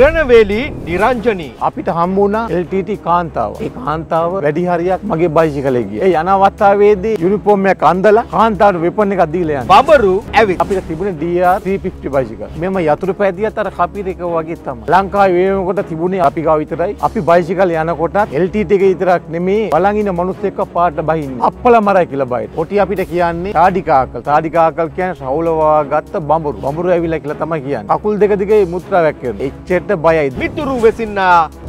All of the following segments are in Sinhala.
හිරණවේලි නිරංජනී අපිට හම්බුණා LTT කාන්තාව. ඒ කාන්තාව වැඩි හරියක් මගේ බයිසිකලේ ගියා. ඒ යන අවස්ථාවේදී යුනිෆෝම් එක අඳලා කාන්තාවට වෙපන් එකක් දීලා යනවා. බබරු ඇවිත් අපිට තිබුණේ DR 350 බයිසිකල්. මෙම යතුරු පැදියත් අර කපිර එක වගේ තමයි. ලංකාවේ වේවකට තිබුණේ අපි ගාව විතරයි. අපි බයිසිකල් යනකොට LTT එක විතරක් නෙමේ බලන් ඉන්න මිනිස් එක්ක පාට බහින්නේ. අප්පල මරයි කියලා බයිට. ඔටි අපිට කියන්නේ තාඩිකාකල්. තාඩිකාකල් කියන්නේ රවුලවා ගත්ත බඹරු. බඹරු ඇවිල්ලා කියලා තමයි කියන්නේ. කකුල් දෙක දිගේ මුත්‍රා වැක්කෙන. එච්චර ට බයයි මිතුරු වෙසින්න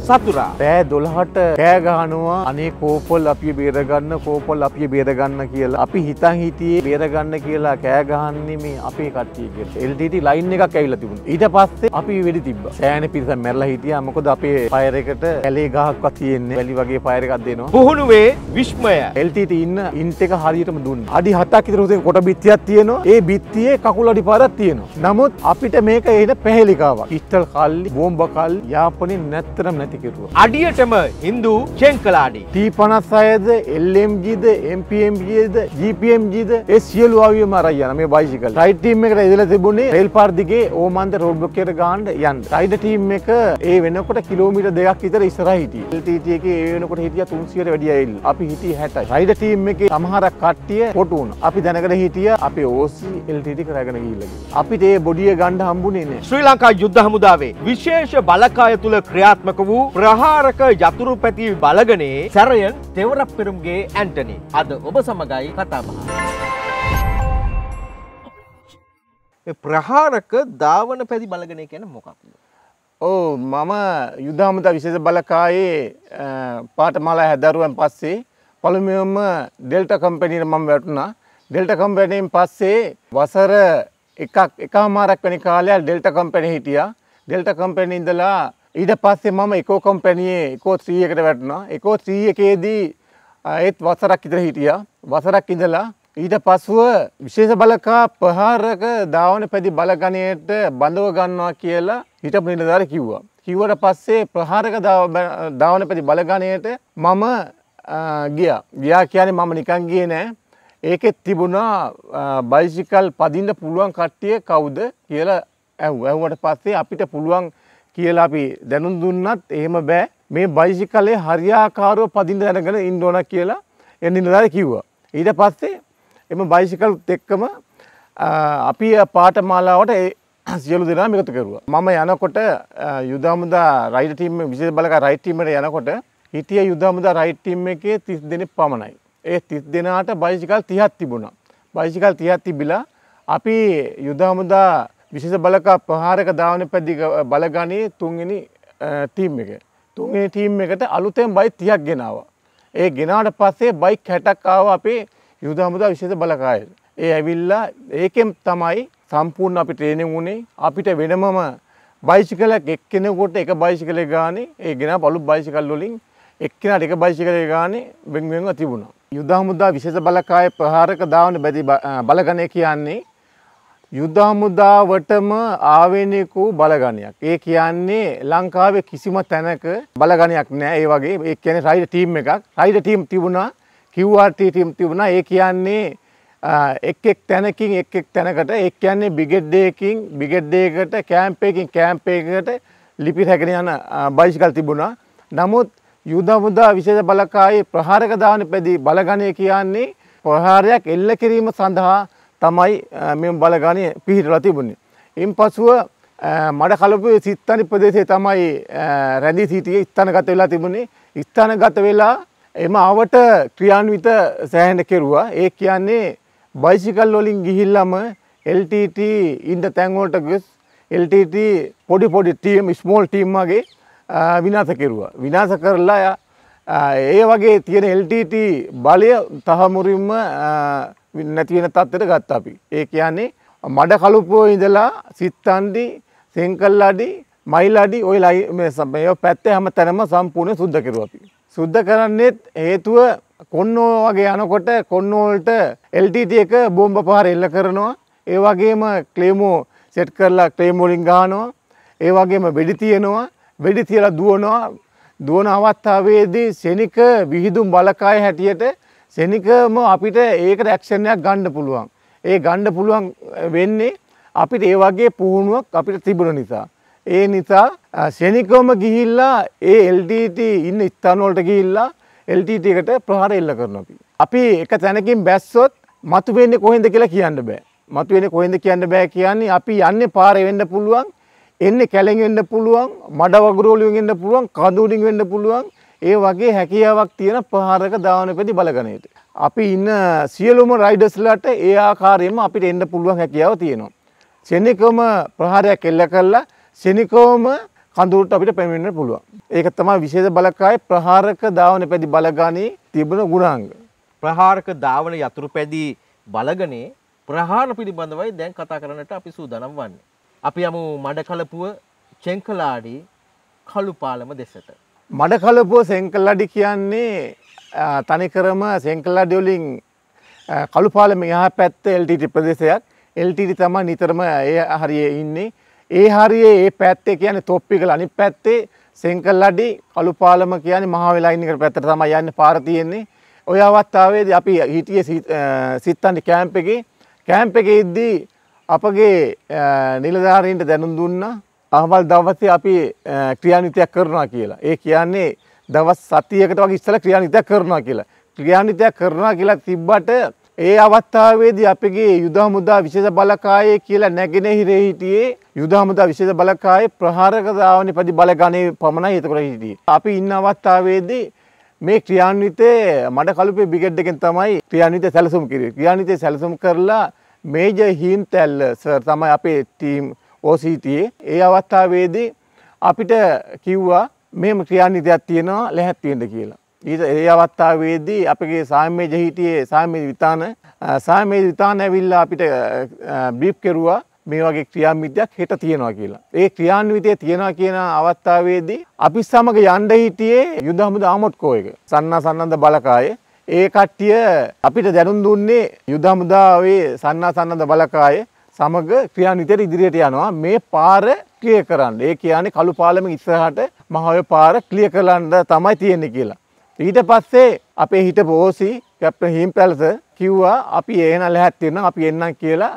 සතුරා පෑ දොළහට කෑගහනවා අනේ කෝපොල් අපි බේරගන්න කෝපොල් අපි බේරගන්න කියලා අපි හිතන් හිටියේ බේරගන්න කියලා කෑගහන්නේ මේ අපේ කට්ටියකට එල්ටට ලයින් එකක් ඇවිල තිබුණ ඊට පස්සේ අපි වැඩි තිබ සෑන පිරිස මැල්ල හිටිය මොකද අපේ පයරකට ඇලේ ගහක්වත් තියෙන්නේ වැලි වගේ පයරකක් දෙනවා පුහුණුවේ විශ්මය එල්ටට ඉන්න ඉන්ටක හරියටම දුන්න අඩි හතක් ඉතරසේ කොට බිත්තියක් තියෙනවා ඒ බිත්තියේ කකුල අඩි පාරක් තියෙනවා නමුත් අපිට මේක එන පැහෙලිකාවක් ඉස්තල් කල්ලි බෝම්බකල් යාපනින් නැත්තරම් නැතිකිරුව. අඩියටම හින්දු චෙංකලාඩි. ටී පනස් අයද එල්ම්ජීද MPMGද GPMGද ඒ සියලු අවිය මරයන මේ බයිසිකල් රයිටීම් එකට ඉදල තිබුණේ රෙල් පාර්දිගේ ඕමන්ත රෝඩ්බොක්කයට ගාන්ඩ යන් රයිඩ ටීම් එක ඒ වෙනකොට කිලෝමීට දෙයක් ඉතර ඉස්සර හිටිය ල්ටටක ඒ වෙනකොට හිටිය තුන්සියට වැඩියල් අපි හිටිය හැට රයිඩ ටීම් එක සමහරක් කට්ටිය පොටුන් අපි දැනකට හිටිය අපි ඕසි එල්ටටි කරගෙන ගීල්ලගේ. අපි ඒ බොඩිය ගණ්ඩ හම්බුනේ ශ්‍රී ලංකා යුද්ධ හමුදාවේ විශ් විශේෂ බලකාය තුළ ක්‍රියාත්මක වූ ප්‍රහාරක යතුරු පැති බලගනේ සැරයන් තෙවරක් පෙරුම්ගේ ඇන්ටනි. අද ඔබ සමඟයි කතාබහ. ප්‍රහාරක ධාවන පැති බලගනය කියන මොකක්ද. ඕ මම යුදාමතා විශේෂ බලකායේ පාටමලා හැදරුවන් පස්සේ පළමුවම ඩෙල්ට කම්පැනීට මම වැටුණා ඩෙල්ට කම්පැනීම් පස්සේ වසර එකක් එකමාරක් වැනි කාලයක් ඩෙල්ට කම්පැනී හිටියා ඩෙල්ට කම්පැණි ඉඳලා ඊට පස්සේ මම එකෝ කම්පැනියේ එකෝ ත්‍රීයකට වැටුණා එකෝ ත්‍රී එකේදී ඒත් වසරක් ඉතර හිටියා වසරක් ඉඳලා ඊට පසුව විශේෂ බලකා ප්‍රහාරක දාවන පැදි බලගණයට බඳව ගන්නවා කියලා හිටපු නිලධාර කිව්වා. කිව්වට පස්සේ ප්‍රහාරක දාවන පැති බලගණයට මම ගියා. ගියා කියන්නේ මම නිකන් ගියේ නෑ. ඒකෙත් තිබුණා බයිසිකල් පදින්න පුළුවන් කට්ටිය කවුද කියලා ඇව් ඇව්වට පස්සේ අපිට පුළුවන් කියලා අපි දැනුම් දුන්නත් එහෙම බෑ මේ බයිසිකලේ හරියාකාරව පදින්න දැනගෙන ඉන්න ඕන කියලා එන්න නිලධාරී කිව්වා. ඊට පස්සේ එම බයිසිකලුත් එක්කම අපි පාඨමාලාවට සියලු දෙනාම එකතු කරුවා. මම යනකොට යුදාමුදා රයිඩ් ටීම් විශේෂ බලක රයිඩ් ටීම් එකට යනකොට හිටිය යුදාමුදා රයිඩ් ටීම් එකේ 30 දෙනෙක් පමණයි. ඒ 30 දෙනාට බයිසිකල් 30ක් තිබුණා. බයිසිකල් 30ක් තිබිලා අපි යුදාමුදා විශේෂ බලකා ප්‍රහාරක ධාවන පැදි බලගනී තුන්වෙනි ටීම් එක. තුන්වෙනි ටීම් එකට අලුතෙන් බයි 30ක් ගෙනාවා. ඒ ගෙනාට පස්සේ බයික් 60ක් ආවා අපේ යුද හමුදා විශේෂ බලකායට. ඒ ඇවිල්ලා ඒකෙන් තමයි සම්පූර්ණ අපි ට්‍රේනින් වුණේ අපිට වෙනමම බයිසිකලයක් එක්කෙනෙකුට එක බයිසිකලේ ගානේ ඒ ගෙන පළු බයිසිකල් වලින් එක්කෙනාට එක බයිසිකලේ ගානේ වෙන් වෙන්ව තිබුණා. යුද හමුදා විශේෂ බලකායේ ප්‍රහාරක දාවන බැදි බලගණය කියන්නේ යුද හමුදාවටම ආවේනික වූ බලගණයක්. ඒ කියන්නේ ලංකාවේ කිසිම තැනක බලගණයක් නැහැ. ඒ වගේ ඒ කියන්නේ රයිඩර් ටීම් එකක්. රයිඩර් ටීම් තිබුණා, QRT ටීම් තිබුණා. ඒ කියන්නේ එක් එක් තැනකින් එක් එක් තැනකට ඒ කියන්නේ බිගෙඩ් එකකින් බිගෙඩ් එකකට කැම්ප් එකකින් කැම්ප් එකකට ලිපි රැගෙන යන බයිසිකල් තිබුණා. නමුත් යුද හමුදා විශේෂ බලකායේ ප්‍රහාරක දාන පැදී බලගණය කියන්නේ ප්‍රහාරයක් එල්ල කිරීම සඳහා තමයි මෙ බලගානය පිහිටලා තිබුණේ. ඉන් පසුව මඩ කලපු සිත්තනි ප්‍රදේශය තමයි රැඳී සිටිය ස්ථානගත වෙලා තිබුණේ ස්ථානගත වෙලා එම අවට ක්‍රියාන්විත සෑහෙන කෙරුවා ඒ කියන්නේ බයිසිකල් වලින් ගිහිල්ලම LTT ඉන්න තැන්වලට ගස් LTT පොඩි පොඩි ටීම් ස්මෝල් ටීම් වගේ විනාශ කෙරුවා විනාශ කරලා ඒ වගේ තියෙන LTT බලය තහමුරින්ම නැති වෙන තත්ත්වයට ගත්තා අපි. ඒ කියන්නේ මඩ කලුපුවේ ඉඳලා සිත්තන්ඩි, සෙන්කල්ලාඩි, මයිලාඩි ওই මේ පැත්තේ හැම තැනම සම්පූර්ණ සුද්ධ කෙරුවා අපි. සුද්ධ කරන්නේත් හේතුව කොන්නෝ වගේ යනකොට කොන්නෝ වලට LTT එක බෝම්බ පහර එල්ල කරනවා. ඒ වගේම ක්ලේමෝ සෙට් කරලා ක්ලේමෝ වලින් ගහනවා. ඒ වගේම වෙඩි තියනවා. වෙඩි තියලා දුවනවා. දුවන අවස්ථාවේදී සෙනික විහිදුම් බලකාය හැටියට සෙනිකම අපිට ඒක රැක්ෂණයක් ගණ්ඩ පුළුවන්. ඒ ගණ්ඩ පුළුවන් වෙන්නේ අපිට ඒ වගේ පුහුණුවක් අපිට තිබුණ නිසා. ඒ නිසා සෙනිකෝම ගිහිල්ලා ඒ LTT ඉන්න ස්ථානවලට ගිහිල්ලා LTT එකට ප්‍රහාර එල්ල කරනවා අපි. අපි එක තැනකින් බැස්සොත් මතු වෙන්නේ කොහෙන්ද කියලා කියන්න බෑ. මතු වෙන්නේ කොහෙන්ද කියන්න බෑ කියන්නේ අපි යන්නේ පාරේ වෙන්න පුළුවන්, එන්නේ කැලෙන් වෙන්න පුළුවන්, මඩ වගුරු වලින් වෙන්න පුළුවන්, කඳු වලින් වෙන්න පුළුවන්, ඒ වගේ හැකියාවක් තියෙන ප්‍රහාරක ධාවනපති බලගණයට. අපි ඉන්න සියලුම රයිඩස්ලට ඒ ආකාරයෙන්ම අපිට එන්න පුළුවන් හැකියාව තියෙනවා. සෙනිකවම ප්‍රහාරයක් එල්ල කළා සෙනිකවම කඳුරට අපිට පැමිණෙන්න පුළුවන්. ඒක තමයි විශේෂ බලකායේ ප්‍රහාරක ධාවනපති බලගණේ තිබුණ ගුණාංග. ප්‍රහාරක ධාවන යතුරුපැදි බලගණේ ප්‍රහාර පිළිබඳවයි දැන් කතා කරන්නට අපි සූදානම් වන්නේ. අපි යමු මඩකලපුව චෙන්කලාඩි කළුපාලම දෙසට. මඩකලපුව සෙංකල්ලඩි කියන්නේ තනිකරම සෙංකල්ලඩියොලින් කළුපාල මෙහ පැත්ත එල්ටට ප්‍රදේශයක් එල්ටට තම නිතරම ඒ හරියේ ඉන්නේ. ඒ හරියේ ඒ පැත්තේ කියන තොප්පිකල අනි පැත්තේ සෙංකල්ලඩි කළුපාලම කියන මහවෙලායිනිකට පැත්තට තම යන්න පාරතියෙන්නේ. ඔය අවත්තාවේද අපි හිටිය සිත්තන්ට කෑම්ප එක කෑම්ප එක ඉද්දී අපගේ නිලධාරීන්ට දැනුම් දුන්නා අහවල් දවසේ අපි ක්‍රියානිතයක් කරනවා කියලා. ඒ කියන්නේ දවස් සතියකට වගේ ඉස්සලා ක්‍රියානිතයක් කරනවා කියලා. ක්‍රියානිතයක් කරනවා කියලා තිබ්බට ඒ අවස්ථාවේදී අපගේ යුද හමුදා විශේෂ බලකායේ කියලා නැගෙනහිරේ හිටියේ යුද හමුදා විශේෂ බලකායේ ප්‍රහාරක ධාවනයේ ප්‍රතිබල ගණේ පමණයි එතකොට හිටියේ. අපි ඉන්න අවස්ථාවේදී මේ ක්‍රියාන්විතයේ මඩ කලුපේ බිගෙඩ් එකෙන් තමයි ක්‍රියාන්විතය සැලසුම් කිරුවේ. ක්‍රියාන්විතය සැලසුම් කරලා මේජර් හීන් තැල්ල සර් තමයි අපේ ටීම් ඕසීතියේ ඒ අවස්ථාවේදී අපිට කිව්වා මෙම ක්‍රියානිතයක් තියෙනවා ලැහැත්වෙන්ට කියලා. ඊට ඒ අවස්ථාවේදී අපගේ සාමේජ හිටියේ සාමේජ විතාන සාමේජ විතාන ඇවිල්ලා අපිට බ්‍රීප් කෙරුවා මේ වගේ ක්‍රියාන්විතයක් හෙට තියෙනවා කියලා. ඒ ක්‍රියාන්විතය තියෙනවා කියන අවස්ථාවේදී අපි සමග යන්න හිටියේ යුද හමුදා ආමොට්කෝ එක. සන්නා සන්නන්ද බලකායේ ඒ කට්ටිය අපිට දැනුම් දුන්නේ යුද හමුදාවේ සන්නා සන්නන්ද බලකායේ සමග ක්‍රියාන්විතයට ඉදිරියට යනවා මේ පාර ක්‍රිය කරන්න. ඒ කියන්නේ කළු පාලම ඉස්සරහට මහවය පාර ක්ලිය කරන්න තමයි තියෙන්නේ කියලා. ඊට පස්සේ අපේ හිට පෝසි කැප්ටන් හීම් පැලස කිව්වා අපි එන ලැහැත් වෙනවා අපි එන්නම් කියලා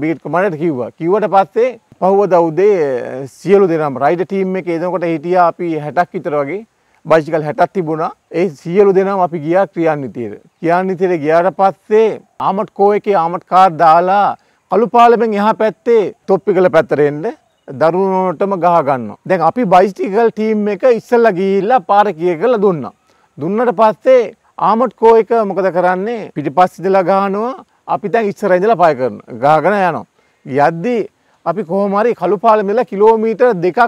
බීට් කොමඩට කිව්වා. කිව්වට පස්සේ පහුව දවුදේ සියලු දෙනම් රයිඩ ටීම් එක එදකොට හිටිය අපි හැටක් විතර වගේ බයිසිකල් හැටත් තිබුණා ඒ සියලු දෙනම් අපි ගියා ක්‍රියන්විතයට. ක්‍රියන්විතයට ගියාට පස්සේ ආමට් කෝ එකේ ආමට් කාර් දාලා අලුපාලමෙන් එහා පැත්තේ තොප්පිකල පැත්තට එන්න දරුණුවටම ගහ ගන්නවා. දැන් අපි බයිසිකල් ටීම් එක ඉස්සෙල්ලා ගිහිල්ලා පාර කියලා දුන්නා. දුන්නට පස්සේ ආමට් කෝ එක මොකද කරන්නේ පිටිපස්ස ඉඳලා ගහනවා අපි දැන් ඉස්සර ඉඳලා පය කරන ගහගෙන යනවා. යද්දී අපි කොහොම හරි කළුපාලමෙලා කිලෝමීටර් දෙකක්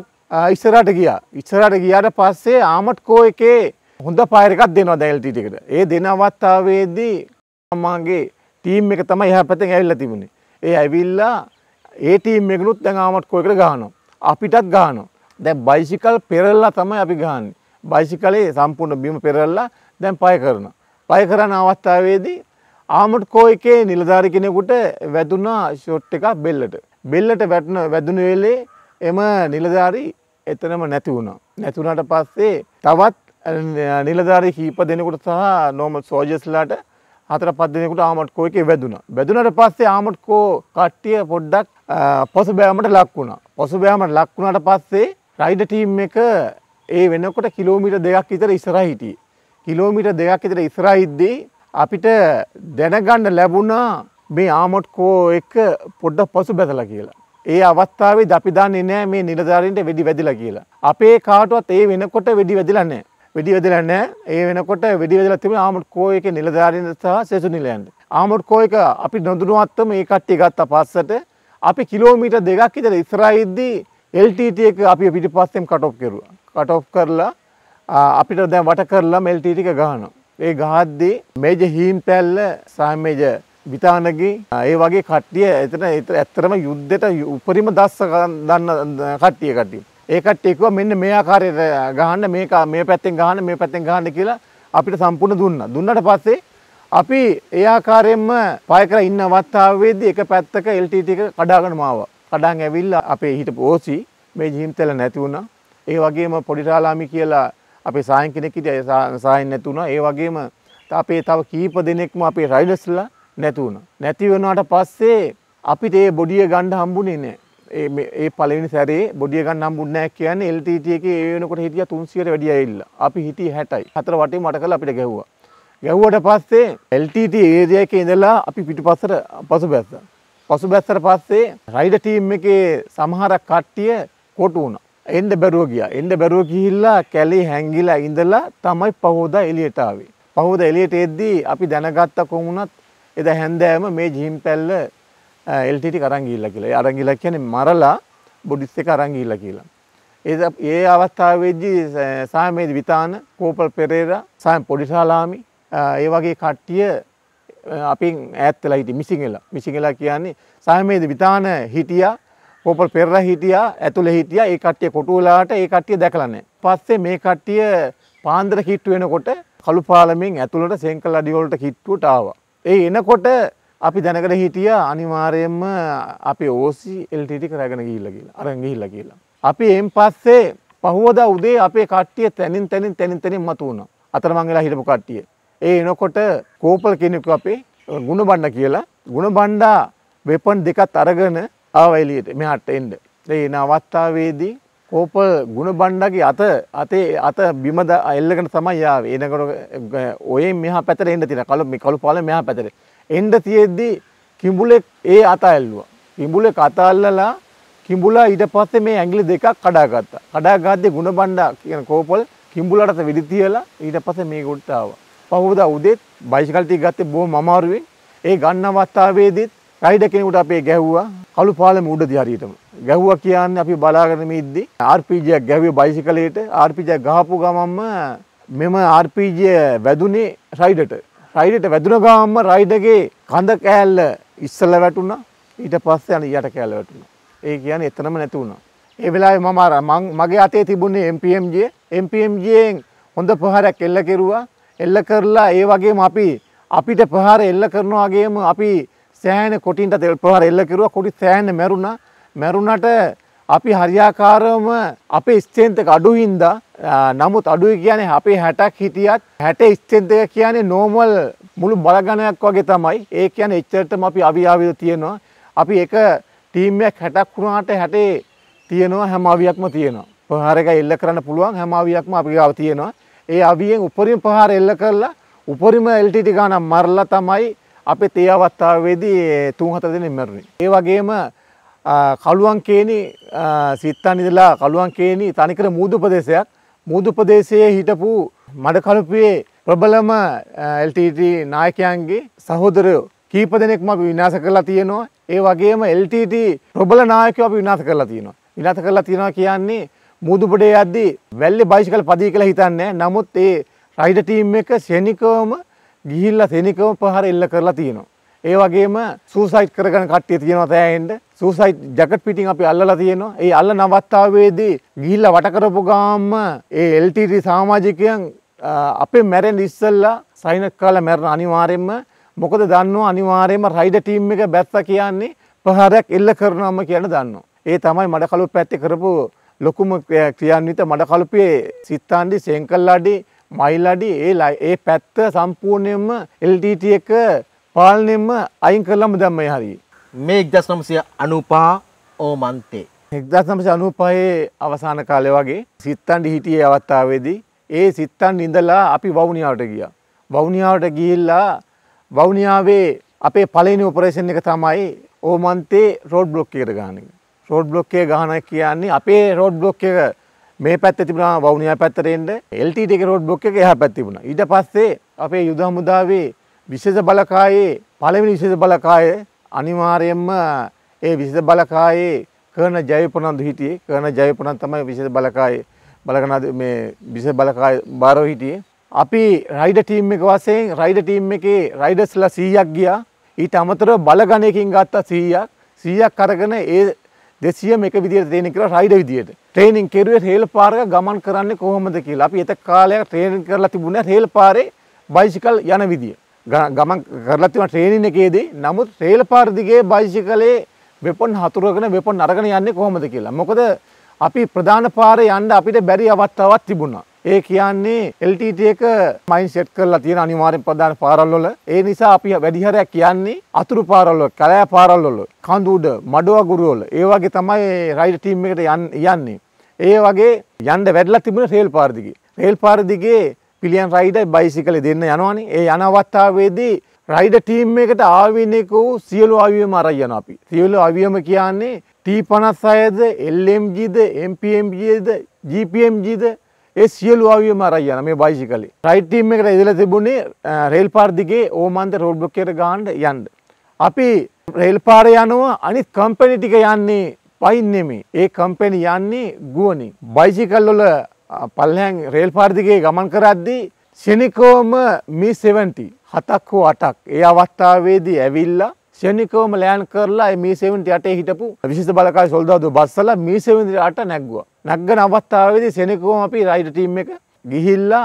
ඉස්සරහට ගියා. ඉස්සරහට ගියාට පස්සේ ආමට් කෝ එකේ හොඳ ෆයර් එකක් දෙනවා දැන් එල්ටීටි එකට. ඒ දෙන අවස්ථාවේදී මගේ ටීම් එක තමයි එහා පැත්තෙන් ඇවිල්ලා තිබුණේ. ඒ ඇවිල්ලා ඒ ටීම් එකනුත් දැන් ආමට්කෝයකට ගහනවා. අපිටත් ගහනවා. දැන් බයිසිකල් පෙරල්ලා තමයි අපි ගහන්නේ. බයිසිකලේ සම්පූර්ණ බිම පෙරල්ලා දැන් පය කරනවා. පය කරන අවස්ථාවේදී ආමට්කෝ එකේ නිලධාරි කෙනෙකුට වැදුනා ෂොට් එකක් බෙල්ලට. බෙල්ලට වැටුන වැදුන වෙලේ එම නිලධාරි එතනම නැති වුණා. නැතුණට පස්සේ තවත් නිලධාරි කීප දෙනෙකුට සහ නෝමල් සෝජස්ලාට හතර පස් දෙනෙකුට ආමට්කෝ එකේ වැදුනා. වැදුනට පස්සේ ආමට්කෝ කට්ටිය පොඩ්ඩක් පසුබෑමට ලක් වුණා. පසුබෑමට ලක් වුණාට පස්සේ රයිඩර් ටීම් එක ඒ වෙනකොට කිලෝමීටර් දෙකක් විතර ඉස්සරහ හිටියේ. කිලෝමීටර් දෙකක් විතර ඉස්සරහ ඉද්දී අපිට දැනගන්න ලැබුණා මේ ආමට්කෝ එක පොඩ්ඩක් පසුබැසලා කියලා. ඒ අවස්ථාවේ අපි දන්නේ නෑ මේ නිලධාරීන්ට වෙඩි වැදිලා කියලා. අපේ කාටවත් ඒ වෙනකොට වෙඩි වැදිලා නෑ. වෙඩි වැදලා නැහැ ඒ වෙනකොට වෙඩි වැදලා තිබුණේ ආමුඩ් කෝ එකේ නිලධාරීන් සහ සෙසු නිලයන් ආමුඩ් කෝ එක අපි නොදුනුවත්වම මේ කට්ටිය ගත්තා පස්සට අපි කිලෝමීටර් දෙකක් විතර ඉස්සරහින්දී LTT එක අපි පිටිපස්සෙන් කට් ඔෆ් කරුවා කට් ඔෆ් කරලා අපිට දැන් වට කරලා LTT ටික ගහනවා ඒ ගහද්දී මේජ හීම් පැල්ල සාමේජ විතානගේ ඒ වගේ කට්ටිය එතන ඇත්තරම යුද්ධෙට උපරිම දස්ස දන්න කට්ටිය කටින් ඒකට ටිකව මෙන්න මේ ආකාරයට ගහන්න මේක මේ පැත්තෙන් ගහන්න මේ පැත්තෙන් ගහන්න කියලා අපිට සම්පූර්ණ දුන්නා. දුන්නට පස්සේ අපි ඒ ආකාරයෙන්ම පය කරලා ඉන්න අවස්ථාවේදී එක පැත්තක LTT එක කඩාගෙන මාව. කඩන් ඇවිල්ලා අපේ හිටපු ඕසි මේ ජීවිතේල නැති වුණා. ඒ වගේම පොඩි රාලාමි කියලා අපේ සායන් කෙනෙක් හිටියා. ඒ සායන් නැති වුණා. ඒ වගේම අපේ තව කීප දෙනෙක්ම අපේ රයිඩර්ස්ලා නැති වුණා. නැති වුණාට පස්සේ අපිට ඒ බොඩිය ගන්න හම්බුනේ නැහැ. ඒ පලවෙනි සැරේ බොඩිය ගන්න හම්බුන්නේ නැහැ කියන්නේ LTT එකේ ඒ වෙනකොට හිටියා 300ට වැඩි අය ඉල්ල. අපි හිටියේ 60යි. හතර වටේ මට කරලා අපිට ගැහුවා. ගැහුවට පස්සේ LTT ඒරියා එකේ ඉඳලා අපි පිටිපස්සට පසුබැස්සා. පසුබැස්සට පස්සේ රයිඩර් ටීම් එකේ සමහරක් කට්ටිය කොටු වුණා. එන්ඩ බැරුව ගිය එන්ඩ බැරුව කිහිල්ලා කැලේ හැංගිලා ඉඳලා තමයි පහෝදා එලියටාවේ. පහෝද එලියට එද්දී අපි දැනගත්ත කොමුණත් එද හැන්දෑම මේ ජිහිම් පැල්ල එල්ටට කරංගිල්ල කියලා අරංගිල කියන මරලා බොඩිස් එක අරංගිල්ල කියලා. ඒ ඒ අවස්ථාවේද්ජී සාමේද විතාන කෝපල් පෙරේර සයම් පොඩිශාලාමි ඒ වගේ කට්ටිය අපින් ඇත්තලා හිට මිසිංහලා මිසිංහලා කියන්නේ සයමේද විතාන හිටියා කෝපල් පෙරර හිටියා ඇතුළ හිටිය ඒ කට්ටිය කොටුවලාට ඒ කට්ටිය දැකලනෑ. පස්සේ මේ කට්ටිය පාන්දර කිට්ටු වෙනකොට කළු පාලමින් ඇතුළට සෙංකල් අඩිවලට කිට්ටුවට ආවා. ඒ එනකොට අපි දැනකට හිටිය අනිවාරයෙන්ම අපි ඕසි එල්ටිටි කරගෙන ගිල්ල කියලා අරගිල්ල කියලා. අපි එම් පස්සේ පහුවද උදේ අපේ කට්ටිය තැනින් තැනින් තැනින් තැනින් මතුවුණ අතරමංගලා හිටපු කට්ටිය. ඒ එනකොට කෝපල් කෙනෙකු අපේ ගුණ බණ්ඩ කියලා ගුණ බණ්ඩා වෙපන් දෙකත් අරගෙන ආවයිලියට මෙහට එන්ඩ. ඒ එන අවස්ථාවේදී කෝපල් ගුණ බණ්ඩගේ අත අතේ අත බිමද අල්ලකට තමයි යාව එනකොට ඔය මෙහ පැතර එන්න තින කලු කලු පාල මෙහ පැතරේ එන්ඩ තියෙද්දී කිඹුලෙක් ඒ අත ඇල්ලුවා. කිඹුලෙක් අතල්ලලා කිඹුලා ඊට පස්සේ මේ ඇඟිලි දෙකක් කඩාගත්තා. කඩාගත්තේ ගුණබණ්ඩා කියන කෝපල් කිඹුලට වෙඩි තියලා ඊට පස්සේ මේ ගොඩට ආවා. පහුවදා උදේත් බයිසිකල් ටික ගත්තේ බොහොම අමාරුවෙන්. ඒ ගන්න අවස්ථාවේදීත් රයිඩ කෙනෙකුට අපේ ගැහුවා කළු පාලම උඩදී හරියටම. ගැහුවා කියන්නේ අපි බලාගෙන මේ ඉද්දී RPG එකක් ගැහුවේ බයිසිකලයට RPG ගහපු ගමන්ම මෙම RPG වැදුනේ රයිඩට. රයිඩට වැදුන ගාම්ම රයිඩගේ කඳ කෑල්ල ඉස්සල වැටුණා ඊට පස්සේ යන යට කෑල්ල වැටුණා. ඒ කියන්නේ එතනම නැති වුණා. ඒ වෙලාවේ මම අර මං මගේ අතේ තිබුණේ MPMJ. MPMJ-ෙන් හොඳ ප්‍රහාරයක් එල්ල කෙරුවා. එල්ල කරලා ඒ වගේම අපි අපිට ප්‍රහාර එල්ල කරනවා වගේම අපි සෑහෙන කොටින්ට ප්‍රහාර එල්ල කෙරුවා. කොටි සෑහෙන මැරුණා. මැරුණාට අපි හරියාකාරම අපේ ස්තේන්තක අඩු හින්දා නමුත් අඩුයි කියන්නේ අපේ හැටක් හිටියත් හැට ස්තේන්තක කියන්නේ නෝමල් මුළු බලගණයක් වගේ තමයි ඒ කියන්නේ එච්චරටම අපි අවියාවිද තියෙනවා අපි එක ටීම් එකක් හැටක් වුණාට හැටේ තියෙනවා හැම අවියක්ම තියෙනවා ප්‍රහාරක එල්ල කරන්න පුළුවන් හැම අවියක්ම අපි ගාව තියෙනවා ඒ අවියෙන් උපරිම ප්‍රහාර එල්ල කරලා උපරිම එල්ටිටි ගානක් මරලා තමයි අපේ තේ අවස්ථාවේදී තුන් හතර දෙනෙක් මැරුණේ ඒ වගේම කළුවන් කේනි සිත්තන් ඉදලා කළුවන් කේනි තනිකර මූදු ප්‍රදේශයක් මූදු ප්‍රදේශයේ හිටපු මඩකලපුවේ ප්‍රබලම LTT නායකයන්ගේ සහෝදරයෝ කීප දෙනෙක්ම අපි විනාශ කරලා තියෙනවා. ඒ වගේම LTT ප්‍රබල නායකයෝ අපි විනාශ කරලා තියෙනවා. විනාශ කරලා තියෙනවා කියන්නේ මූදුබඩේ යද්දී වැල්ලේ බයිසිකල් පදිය කියලා හිතන්නේ නමුත් ඒ රයිඩර් ටීම් එක සෙනිකවම ගිහිල්ලා සෙනිකවම ප්‍රහාර එල්ල කරලා තියෙනවා. ඒ වගේම සූසයිඩ් කරගෙන කට්ටිය තියෙනවා තෑයෙන්න. සූසයිට් ජකට පිටින් අපි අල්ලලා තියෙනවා. ඒ අල්ල නවත්තාවේදී ගිහිල්ලා වට කරපු ගාම්ම ඒ LTT සමාජිකයන් අපේ මැරෙන්න ඉස්සෙල්ලා සයින් කාලා මැරෙන අනිවාර්යෙන්ම මොකද දන්නවා අනිවාර්යෙන්ම රයිඩර් ටීම් එක බැත්තා කියන්නේ ප්‍රහාරයක් එල්ල කරනවම කියලා දන්නවා. ඒ තමයි මඩකලුව පැත්තේ කරපු ලොකුම ක්‍රියාන්විත මඩකලුපේ සිත්තාන්ඩි සෙංකල්ලාඩි මයිල්ලාඩි ඒ ඒ පැත්ත සම්පූර්ණයෙන්ම LTT එක පාලනයෙන්ම අයින් කරලම දැම්මේ හරියි. මේ ඉක්දස් නමසය අනුපා ඕමන්තේ. එක්දස් නමස අනුපයේ අවසාන කාලය වගේ සිත්තන්ඩි හිටියේ අවත්තාවේදී ඒ සිත්තන් ඉඳලා අපි වවුනියාවට ගිය. වවුනියාවට ගිහිල්ලා වවුනියාවේ අපේ පලනි උපරේෂණ එක තමයි ඕමන්තේ රෝඩ් බ්ලොක්්කට ගානක. රෝඩ් බ්ලොක්කේ ගහන කියන්නේ අපේ රෝඩ් බ්ලොක්ක මේ පැත් තිබුණ වුනියා පැත්තරෙන්ට එල්ට එක රෝඩ් බොක් එක එහ පැත්තිබුණ ඊට පස්සේ අපේ යුදහමුදාවේ විශේෂ බලකායේ පළවෙනි විශේෂ බලකායේ අනිවාර්යයෙන්ම ඒ විශේෂ බලකායේ කරන ජයපනන්දු හිටියේ කරන ජයපනන් තමයි විශේෂ බලකායේ බලකනාද මේ විශේෂ බලකාය බාරව හිටියේ අපි රයිඩ ටීම් එක වශයෙන් රයිඩ ටීම් එකේ රයිඩර්ස්ලා 100ක් ගියා ඊට අමතරව බලගණයකින් ගත්තා 100ක් 100ක් අරගෙන ඒ 200ම එක විදිහට ට්‍රේනින් කරලා රයිඩ විදිහට ට්‍රේනින් කෙරුවේ රේල් පාරක ගමන් කරන්නේ කොහොමද කියලා අපි එතක කාලයක් ට්‍රේනින් කරලා තිබුණා රේල් පාරේ බයිසිකල් යන විදිය ගමන් කරලත්තිම ට්‍රේනින් එකේදී නමුත් ්‍රේල පාර්දිගේ භාවිෂි කලේ වෙපොන් හතුරගෙන වෙපොන් අරගෙන යන්නේ කොහොමද කියලා. මොකද අපි ප්‍රධාන පාර යන්න අපිට බැරි අවස්ථාවක් තිබුණා. ඒ කියන්නේ LTT එක මයින් සෙට් කරලා තියෙන අනිවාර්යෙන් ප්‍රධාන පාරල්වල ඒ නිසා අපි වැඩිහරයක් කියන්නේ අතුරු පාරල්වල කැලෑ පාරල්වල කඳු උඩ මඩවගුරු වල ඒ වගේ තමයි රයිඩ් ටීම් එකට යන්නේ. ඒ වගේ යන්න වැඩිලා තිබුණේ රේල් පාර දිගේ. රේල් පාර දිගේ පිලියන් රයිඩ බයිසිකල දෙන්න යනවානේ ඒ යන අවස්ථාවේදී රයිඩ ටීම් එකට ආවිනෙක වූ සියලු අවියම අරයි යන අපි. සියලු අවියම කියන්නේ T56ද LMGද MPMGද GPMGද ඒ සියලු අවියම අරයි යන මේ බයිසිකලේ. රයිඩ් ටීම් එකට ඉදලා තිබුණේ රේල් පාර දිගේ ඕමන්ත රෝඩ් බ්ලොක් එකට ගහන්න යන්න. අපි රේල් පාර යනවා අනිත් කම්පැනි ටික යන්නේ පයින් නෙමෙයි. ඒ කම්පැනි යන්නේ ගුවනින්. බයිසිකල් වල පල්හැන් රේල් පාර්දිගේ ගමන් කරද්දී ෂණිකෝම මි 70 හතක් හෝ අටක් ඒ අවස්ථාවේදී ඇවිල්ලා ෂණිකෝම ලෑන් කරලා මි 78 හිටපු විශේෂ බලකාය සොල්දාදුව බස්සලා මි 78 නැග්ගුවා. නැග්ගන අවස්ථාවේදී ෂණිකෝම අපි රයිඩර් ටීම් එක ගිහිල්ලා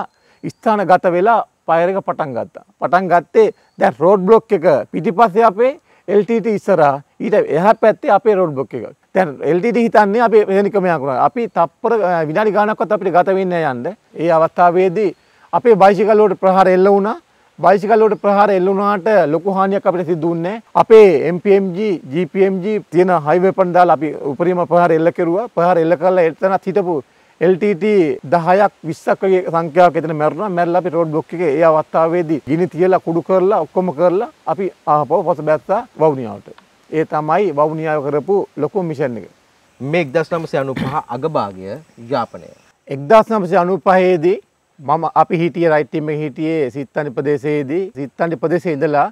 ස්ථානගත වෙලා ෆයර් එක පටන් ගත්තා. පටන් ගත්තේ දැන් රෝඩ් බ්ලොක් එක පිටිපස්සේ අපේ LTT ඉස්සරහා ඊට එහා පැත්තේ අපේ රෝඩ් බ්ලොක් එකක්. දැන් එල්ටට හිතන්නේ අප හෙනිකමයක්ුණ අපි තප්පර විනාඩි ගානක්වත් අපිට ගත වෙන්න යන්න ඒ අවස්ථාවේදී අපේ බයිසිකල්ලෝට ප්‍රහාර එල්ල වුණා බයිසිකල්ලෝට ප්‍රහාර එල්ලුනාට ලොකුහානියක් අපිට සිදුන්නේ අපේ MPMG GPMG තියෙන හයිවේ පන්දාල් අපි උපරීම ප්‍රහාර එල්ල කෙරුවා ප්‍රහාර එල්ල කරලා එතනත් හිටපු LTT දහයක් විස්සක් වගේ සංඛ්‍යාවක් එතන මැරුණා මැරලා අපි රෝඩ් බ්ලොක් එකේ ඒ අවස්ථාවේදී ගිනි තියලා කුඩු කරලා ඔක්කොම කරලා අපි ආපහු පස බැත්තා වවුනියාවට ඒ තමයි වවුනියාව කරපු ලොකු මිෂන් එක. මේ එක්දස් නමසය අනු පහ අගභාගය යාපනය. එක්දස් නමසය අනු පහේදී මම අපි හිටිය රයිට්ටීම හිටියේ සිත්තනි ප්‍රදේශයේදී සිත්තනි ප්‍රදේශය ඉඳලා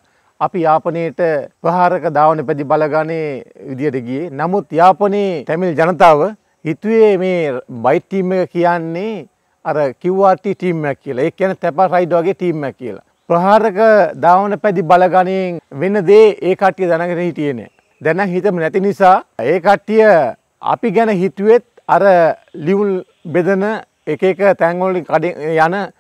අපි යාපනයට ප්‍රහාරක දාවන පැදි බලගානේ විදියට ගියේ. නමුත් යාපනයේ තැමිල් ජනතාව හිතුවේ මේ බයිට්ටීම කියන්නේ අර කිව්වාටි ටීම්මැක් කියලා ඒ කියන තැපා රයිඩ් වගේ ටීම්මැක් කියලා. ප්‍රහාරක දාවන පැදි බලගනයෙන් වෙන දේ ඒ කට්ටිය දැනගෙන හිටියනේ. දැන හිතම නැති නිසා ඒ කට්ටිය අපි ගැන හිතුවෙත් අර ලිවුල් බෙදන එක එක තැන්ගොලි යන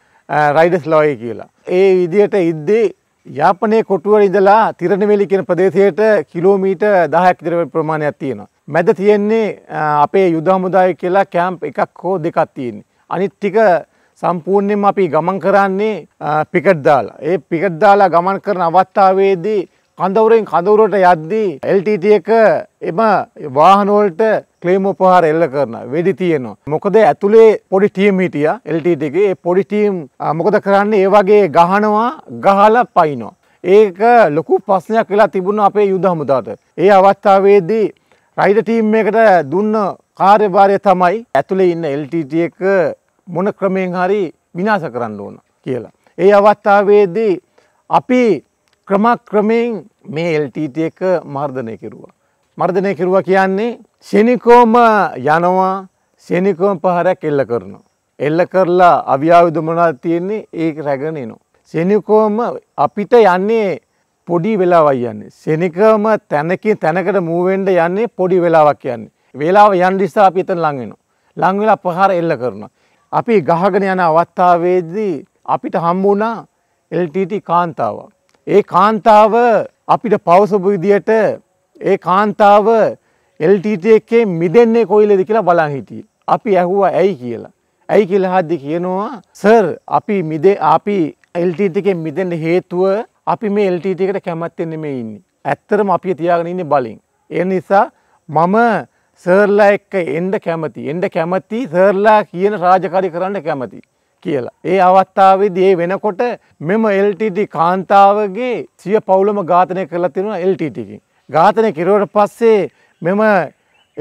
රයිඩස් ලෝය කියලා. ඒ විදියට ඉද්දේ යාපනය කොටුවර ඉඳලා තිරණවෙලි කියෙන ප්‍රදේශයට කිලෝමීට දහයක් දිර ප්‍රමාණයක් තියෙනවා. මැද තියෙන්නේ අපේ යුදහමුදාය කියලා කෑම්ප් එකක් හෝ දෙකක් තියන්නේ. අනිත් ටික සම්පූර්ණයෙන්ම අපි ගමන් කරන්නේ පිකට් දාලා. ඒ පිකට් දාලා ගමන් කරන අවස්ථාවේදී කඳවුරෙන් කඳවුරට යද්දී LTT එක එම වාහනවලට ක්ලේම උපහාර එල්ල කරන වෙඩි තියෙනවා. මොකද ඇතුලේ පොඩි ටීම් හිටියා LTT එකේ. ඒ පොඩි ටීම් මොකද කරන්නේ? ඒ වගේ ගහනවා, ගහලා පයින්නවා. ඒක ලොකු ප්‍රශ්නයක් වෙලා තිබුණා අපේ යුද හමුදාවට. ඒ අවස්ථාවේදී රයිඩර් ටීම් එකට දුන්න කාර්යභාරය තමයි ඇතුලේ ඉන්න LTT එක මොන ක්‍රමයෙන් හරි විනාශ කරන්න ඕන කියලා. ඒ අවස්ථාවේදී අපි ක්‍රමක්‍රමයෙන් මේ එල්ටීට එක මර්ධනය කිරුවා. මර්ධනය කිරුව කියන්නේ සෙනිකෝම යනවා සෙනිකෝම පහරයක් එල්ල කරනවා. එල්ල කරලා අව්‍යාවුද මොනා තියෙන්නේ ඒක රැගෙනනවා. සෙනිකෝම අපිට යන්නේ පොඩි වෙලාවයි යන්නේ. සෙනිකම තැනකින් තැනකට මූවෙන්ඩ යන්නේ පොඩි වෙලාවක් කියන්නේ. වෙලාව යන්ඩිස්සා අපි එතන ලඟෙනවා. ලංවෙලා පහර එල්ල කරනවා. අපි ගහගෙන යන අවස්ථාවේදී අපිට හම්බුණා LTT කාන්තාවක්. ඒ කාන්තාව අපිට පවසපු විදියට ඒ කාන්තාව LTT එකේ මිදෙන්නේ කොයිලද කියලා බලන් හිටියේ. අපි ඇහුවා ඇයි කියලා. ඇයි කියලා හද්දි කියනවා සර් අපි මිදේ අපි LTT එකෙන් මිදෙන්න හේතුව අපි මේ LTT එකට කැමති නෙමෙයි ඉන්නේ. ඇත්තටම අපි තියාගෙන ඉන්නේ බලෙන්. ඒ නිසා මම සර්ලා එක්ක එන්ඩ කැමති එන්ඩ කැමති සර්ලා කියන රාජකාරි කරන්න කැමති කියලා. ඒ අවස්ථාවේද ඒ වෙනකොට මෙම LTT කාන්තාවගේ සිය පවුලම ඝාතනය කරලා තිරුණ LTTකින්. ඝාතනය කිරුවට පස්සේ මෙම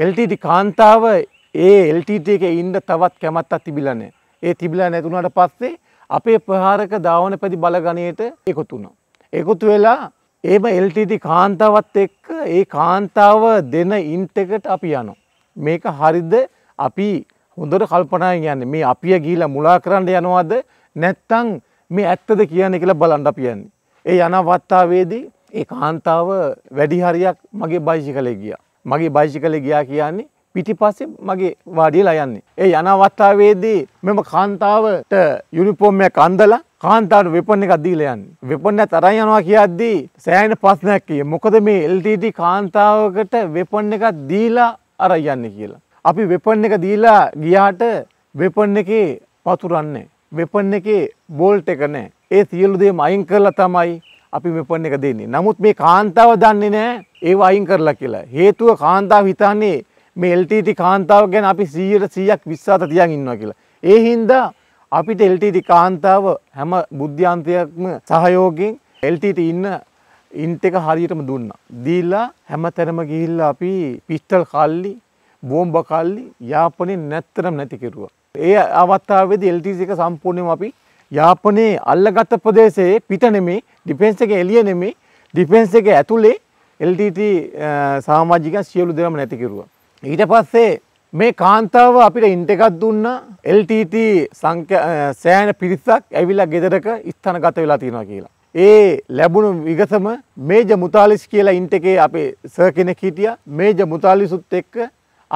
LTT කාන්තාව ඒ LTT එක ඉන්න තවත් කැමත්තක් තිබිලනේ. ඒ තිබිලා නැතුණට පස්සේ අපේ ප්‍රහාරක ධාවන පැති බලගණයට එකතුුණා. එකතු වෙලා ඒම එල්ටD කාන්තාවත් එක්ක ඒ කාන්තාව දෙන ඉන්ටකට අපි යනු. මේක හරිද අපි හොඳට කල්පනා යන්න මේ අපිය ගීල මුලා කරන්න යනවාද නැත්තං මේ ඇත්තද කියන කියලා බලන්ඩ පියන්නේ. ඒ යනවත්තාවේදී ඒ කාන්තාව වැඩිහරියක් මගේ බයිසි කළේ ගිය. මගේ බයිසි කළේ ගියා කියන්නේ පිටි පස්සේ මගේ වාඩියලා යන්නේ. ඒ යනවත්තාවේදී මෙම කාන්තාවට යුනිපෝර්මයක් අන්දලා කාන්තාවට වෙපන් එකක් දීලා යන්නේ. වෙපන් එක තරන් යනවා කියද්දී සෑහෙන ප්‍රශ්නයක් කියේ. මොකද මේ LTT කාන්තාවකට වෙපන් එකක් දීලා අරන් යන්නේ කියලා. අපි වෙපන් එක දීලා ගියාට වෙපන් එකේ පතුරන්නේ. වෙපන් එකේ බෝල්ට් එක නැහැ. ඒ සියලු දේම අයින් කරලා තමයි අපි වෙපන් එක දෙන්නේ. නමුත් මේ කාන්තාව දන්නේ නැහැ ඒව අයින් කරලා කියලා. හේතුව කාන්තාව හිතන්නේ මේ LTT කාන්තාව ගැන අපි 100ට 100ක් විශ්වාස තියන් ඉන්නවා කියලා. ඒ හින්දා අපිට එල්ටීටි කාන්තාව හැම බුද්ධ්‍යන්තයක්ම සහයෝගෙන් එල්ටීට ඉන්න ඉන්ට එක හරියටම දුන්න. දීල්ලා හැම තැනම ගිහිල්ල අපි පිස්ටල් කල්ලි බෝම්භ කල්ලි යාපනය නැත්තරම් නැතිකිරුව. ඒ අවත්තාවද එල්ටීසි එක සම්පූර්ණයම අපි යාපනයේ අල්ලගත ප්‍රදේශයේ පිට නෙමේ ඩිපෙන්ස් එක එලිය නෙමේ ඩිපෙන්ස් එක ඇතුළේ එල්ටීට සාමාජික සියලු දෙනම නැතිකිරුව. ඊට පස්සේ මේ කාන්තාව අපිට ඉන්ට එකක් දුන්න LTT සෑන පිරිසක් ඇවිල්ලා ගෙදරක ස්ථන ගත වෙලා තියෙනවා කියලා. ඒ ලැබුණු විගසම මේජ මුතාලිස් කියලා ඉන්ට එකේ අපේ සර් කෙනෙක් හිටිය මේජ මුතාලිසුත් එක්ක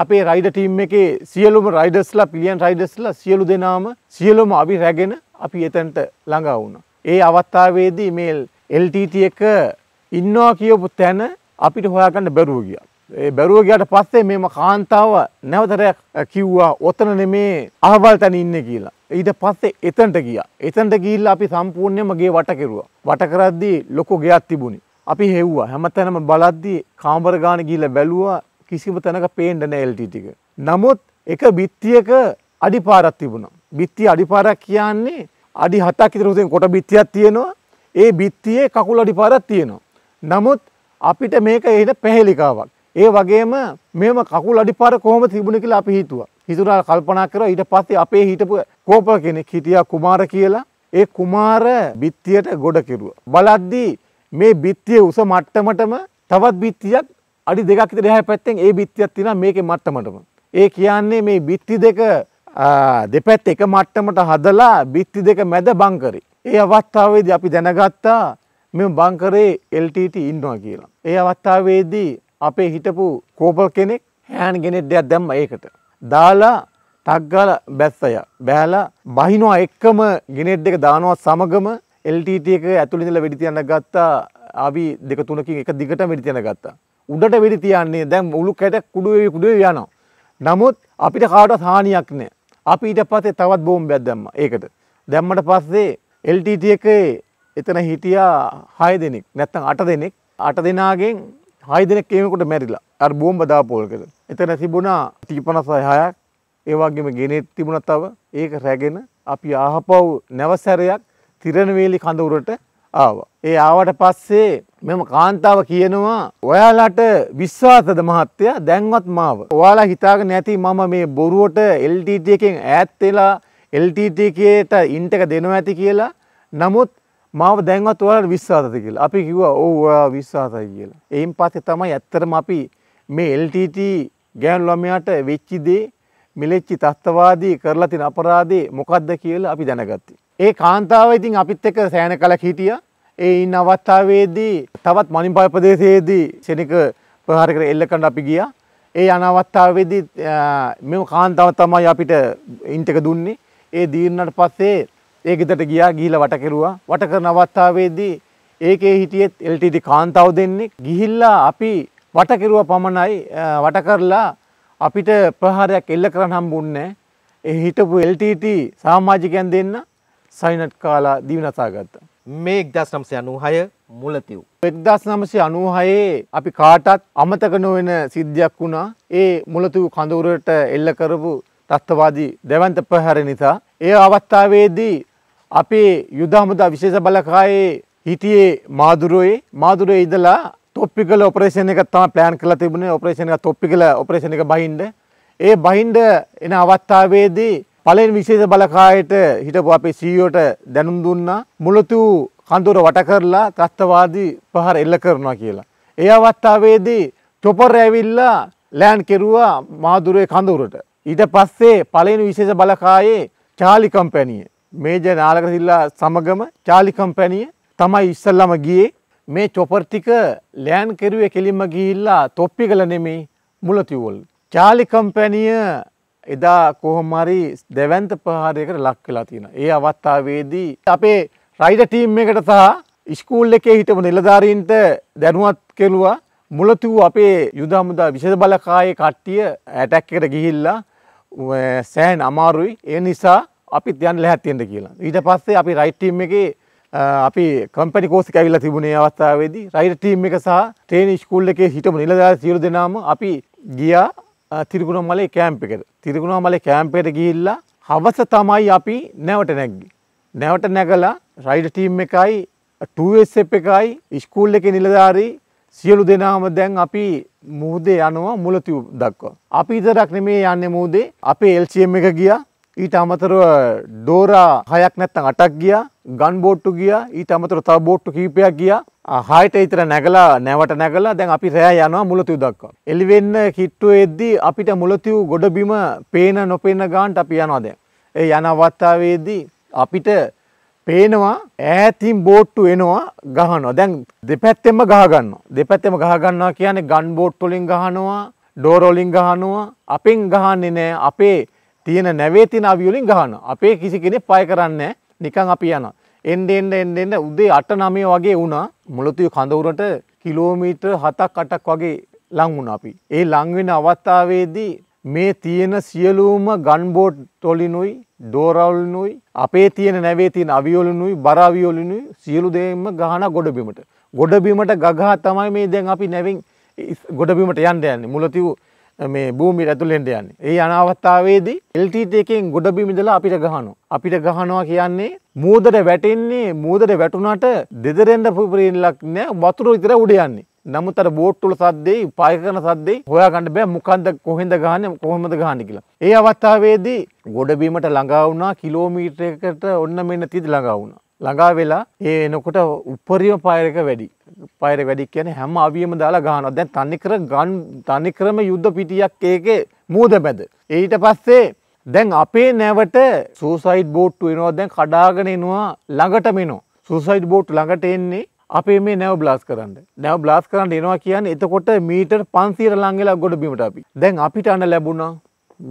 අපේ රයිඩ ටීම් එකේ සියලුම රයිඩස්ලා පිලියන් රයිඩස්ලා සියලු දෙනාම සියලුම අපි රැගෙන අපි එතැන්ට ළඟා වුණ. ඒ අවස්ථාවේදී මේ LTT එක ඉන්නවා කියපු තැන අපිට හොයාගන්න බැරුව ගියා. ඒ බැරුව ගියට පස්සේ මෙම කාන්තාව නැවතරයක් කිව්වා ඔතන නෙමේ අහවල් තැන ඉන්නේ කියලා. ඊට පස්සේ එතනට ගියා. එතනට ගිහිල්ලා අපි සම්පූර්ණයෙන්ම ගේ වට කෙරුවා. වට කරද්දී ලොකු ගෙයක් තිබුණි. අපි හෙව්වා. හැමතැනම බලද්දී කාමර ගාන ගිහිල්ලා බැලුවා කිසිම තැනක පේන්න නැහැ LT ටික. නමුත් එක බිත්තියක අඩිපාරක් තිබුණා. බිත්තිය අඩිපාරක් කියන්නේ අඩි 7ක් විතර උසෙන් කොට බිත්තියක් තියෙනවා. ඒ බිත්තියේ කකුල අඩිපාරක් තියෙනවා. නමුත් අපිට මේක එන පැහැලිකාවක්. ඒ වගේම මෙම කකුල් අඩිපාර කොහොම තිබුණ කියලා අපි හිතුවා. හිතුණා කල්පනා කරා ඊට පස්සේ අපේ හිටපු කෝපල කෙනෙක් හිටියා කුමාර කියලා. ඒ කුමාර බිත්තියට ගොඩ කෙරුවා. බලද්දී මේ බිත්තිය උස මට්ටමටම තවත් බිත්තියක් අඩි දෙකක් විතර එහා පැත්තෙන් ඒ බිත්තියක් තියෙනවා මේකේ මට්ටමටම. ඒ කියන්නේ මේ බිත්ති දෙක දෙපැත්ත එක මට්ටමට හදලා බිත්ති දෙක මැද බංකරේ. ඒ අවස්ථාවේදී අපි දැනගත්තා මෙම බංකරේ LTT ඉන්නවා කියලා. ඒ අවස්ථාවේදී අපේ හිටපු කෝපල් කෙනෙක් හෑන් ගෙනෙක් දෙයක් දැම්ම ඒකට. දාලා තක්ගාල බැස්සය බෑලා බහිනවා එක්කම ගෙනෙට් දෙක දානවත් සමගම එල්ටට එක ඇතුළිඳල වෙඩිතියන්න ගත්තා අවි දෙක තුනකින් එක දිගට වෙඩිතියන ගත්තා. උඩට වෙඩිතියන්නේ දැම් උළු කැට කුඩුවේ කුඩුව යනවා. නමුත් අපිට කාට හානියක් නෑ අපි ඊට පසේ තවත් බෝම් බැත් දැම්ම ඒකට. දැම්මට පස්සේ එල්ටට එක එතන හිටියා හය දෙනෙක් නැත්තං අට දෙනෙක් අට දෙනාගෙන් හයිදනෙක් කෙනෙකුට මැරිලා අර බෝම්බ දාපෝල්කද. එතන තිබුණා තීපනස හයක් ඒවාගේම ගෙනෙත් තිබුණ තව ඒක රැගෙන අපි ආහපව් නැවසැරයක් තිරණවේලි කඳවුරට ආව. ඒ ආවට පස්සේ මෙම කාන්තාව කියනවා ඔයාලට විශ්වාසද මහත්තය දැන්වත් මාව. ඔයාලා හිතාගෙන නැති මම මේ බොරුවට එල්ටට එකෙන් ඈත්වෙලා එල්ටට එකට ඉන්ටක දෙනවා ඇති කියලා නමුත් මාව දැන්වත් ඔයාලට විශ්වාසද කියලා. අපි කිව්වා ඔව් ඔයා විශ්වාසයි කියලා. එයින් පස්සේ තමයි ඇත්තටම අපි මේ LTT ගෑනු ළමයාට වෙච්ච දේ මිලෙච්චි තත්ත්වවාදී කරලා තියෙන අපරාධේ මොකද්ද කියලා අපි දැනගත්තා. ඒ කාන්තාව ඉතින් අපිත් එක්ක සෑහෙන කලක් හිටියා. ඒ ඉන්න අවස්ථාවේදී තවත් මණිපාල ප්‍රදේශයේදී සෙනක ප්‍රහාර කර එල්ලකන්න අපි ගියා. ඒ අනවස්ථාවේදී මෙම කාන්තාව තමයි අපිට ඉන්ටක දුන්නේ. ඒ දීර්ණට පස්සේ ඒ ගෙදරට ගියා ගිහිල්ලා වට කෙරුවා. වට කරන අවස්ථාවේදී ඒකේ හිටියෙත් LTD කාන්තාව දෙන්නේ ගිහිල්ලා අපි වට කෙරුවා පමණයි වට කරලා අපිට ප්‍රහාරයක් එල්ල කරන්න හම්බුන්නේ ඒ හිටපු LTT සමාජිකයන් දෙන්න සයිනට් කාලා දිවිනසා ගත්තා. මේ 1996 මුලතිව්. 1996 අපි කාටත් අමතක නොවන සිද්ධියක් වුණා. ඒ මුලතිව් කඳවුරට එල්ල කරපු තත්ත්වවාදී දැවන්ත ප්‍රහාර නිසා ඒ අවස්ථාවේදී අපේ යුද හමුදා විශේෂ බලකායේ හිටියේ මාදුරුවේ මාදුරුවේ ඉඳලා තොප්පිකල ඔපරේෂන් එක තමයි ප්ලෑන් කරලා තිබුණේ ඔපරේෂන් එක තොප්පිකල ඔපරේෂන් එක බහින්න. ඒ බහින්න එන අවස්ථාවේදී පළවෙනි විශේෂ බලකායට හිටපු අපේ CEO ට දැනුම් දුන්නා මුලතු කඳුර වට කරලා ත්‍රස්තවාදී ප්‍රහාර එල්ල කරනවා කියලා. ඒ අවස්ථාවේදී චොපර් ඇවිල්ලා ලෑන්ඩ් කෙරුවා මාදුරේ කඳුරට. ඊට පස්සේ පළවෙනි විශේෂ බලකායේ චාලි කම්පැනි මේජ නාලකසිල්ලා සමගම චාලි කම්පැනිය තමයි ඉස්සල්ලම ගියේ මේ චොපර්තික ලෑන් කෙරුවේ කෙලින්ම ගිහිල්ලා තොප්පි කළ නෙමේ මුලතිවොල්. චාලි කම්පැනිය එදා කොහොමරි දෙවන්ත ප්‍රහාරයකට ලක් වෙලා තියෙන. ඒ අවස්ථාවේදී අපේ රයිඩ ටීම් එකට සහ ස්කූල් එකේ හිටපු නිලධාරීන්ට දැනුවත් කෙළුවා මුලතුව අපේ යුදමුදා විශෂ බලකායේ කට්ටිය ඇටැක් එකට ගිහිල්ලා සෑන් අමාරුයි ඒ නිසා අපිත් යන්න ලැහැත්තියෙන්ට කියලා. ඊට පස්සේ අපි රයිට් ටීම් එකේ අපි කම්පැනි කෝස් එක ඇවිල්ලා තිබුණේ අවස්ථාවේදී රයිට් ටීම් එක සහ ට්‍රේනින් ස්කූල් එකේ හිටපු නිලධාරී සියලු දෙනාම අපි ගියා තිරිකුණමලේ කැම්ප් එකට. තිරිකුණමලේ කැම්ප් එකට ගිහිල්ලා හවස තමයි අපි නැවට නැග්ගේ. නැවට නැගලා රයිඩ් ටීම් එකයි 2SF එකයි ස්කූල් එකේ නිලධාරී සියලු දෙනාම දැන් අපි මුහුදේ යනවා මුලතිව් දක්වා. අපි ඉතරක් නෙමේ යන්නේ මුහුදේ. අපේ LCM එක ගියා. ඊට අමතරව ඩෝරා හයක් නැත්තං අටක් ගිය ගන් බෝට්ටු ගිය ඊට අමතර තව බෝට්ටු කීපයක් ගිය හයට ඉතර නැගලා නැවට නැගලා දැන් අපි රෑ යනවා මුලතිව් දක්වා. එලිවෙන්න කිට්ටුව එද්දී අපිට මුලතිව් ගොඩබිම පේන නොපෙන්න ගාන්ට අපි යනවා දැන්. ඒ යන අවස්ථාවේදී අපිට පේනවා ඈතින් බෝට්ටු එනවා ගහනවා. දැන් දෙපැත්තෙම ගහගන්නවා. දෙපැත්තෙම ගහගන්නවා කියන්නේ ගන් බෝට්ටු වලින් ගහනවා, ඩෝර වලින් ගහනවා. අපෙන් ගහන්නේ නෑ. අපේ තියෙන නැවේ තින අවියලින් ගහන අපේ කිසි කෙනෙ පය කරන්න නිකං අපි යන. එන්ඩ එන්ඩ එන්ඩ එන්න උදේ අට නමය වගේ වුණා මුලතුය කඳවුරට කිලෝමීටර් හතක් අටක් වගේ ලං වුණ අපි. ඒ ලංවෙන අවස්ථාවේදී මේ තියෙන සියලූම ගන්බෝඩ් තොලිනුයි දෝරවල්නුයි අපේ තියෙන නැවේ තින් අවියෝලනුයි බරාවියෝලිනුයි සියලු දෙෙම ගහන ගොඩබිමට. ගොඩබිමට ගගහ තමයි මේ දැන් අපි නැවින් ගොඩබිමට යන්ඩ යන්නේ මුලතිවූ මේ භූමි ඇතුලෙන්ට යන්නේ. ඒ අනවස්ථාවේදී එල්ටීට එකෙන් ගොඩබිමිදලා අපිට ගහනවා. අපිට ගහනවා කියන්නේ මූදට වැටෙන්නේ මූදට වැටුණාට දෙදරෙන්ට පුපුරින්නලක් නෑ වතුර විතර උඩ යන්නේ. නමුත් අර බෝට්ටුල සද්දේ පාය කරන සද්දේ හොයාගන්න බෑ මොකන්ද කොහෙන්ද ගහන්නේ කොහොමද ගහන්නේ කියලා. ඒ අවස්ථාවේදී ගොඩබීමට ළඟා වුණා කිලෝමීටරයකට ඔන්න මෙන්න තියදී ළඟා වුණා. ළඟා වෙලා ඒ එනකොට උපරිම පායරක වැඩි. පයර වැඩික් කියන හැම අවියම දාලා ගහනවා. දැන් තනිකර ගන් තනිකරම යුද්ධ පිටියක් ඒකේ මූද බැද. ඊට පස්සේ දැන් අපේ නැවට සූසයිඩ් බෝට්ටු එනවා දැන් කඩාගෙන එනවා ළඟටම එනවා. සූසයිඩ් බෝට්ටු ළඟට එන්නේ අපේ මේ නැව බ්ලාස් කරන්න. නැව බ්ලාස් කරන්න එනවා කියන්නේ එතකොට මීටර් 500 ලඟ වෙලා ගොඩ බිමට අපි. දැන් අපිට අන ලැබුණා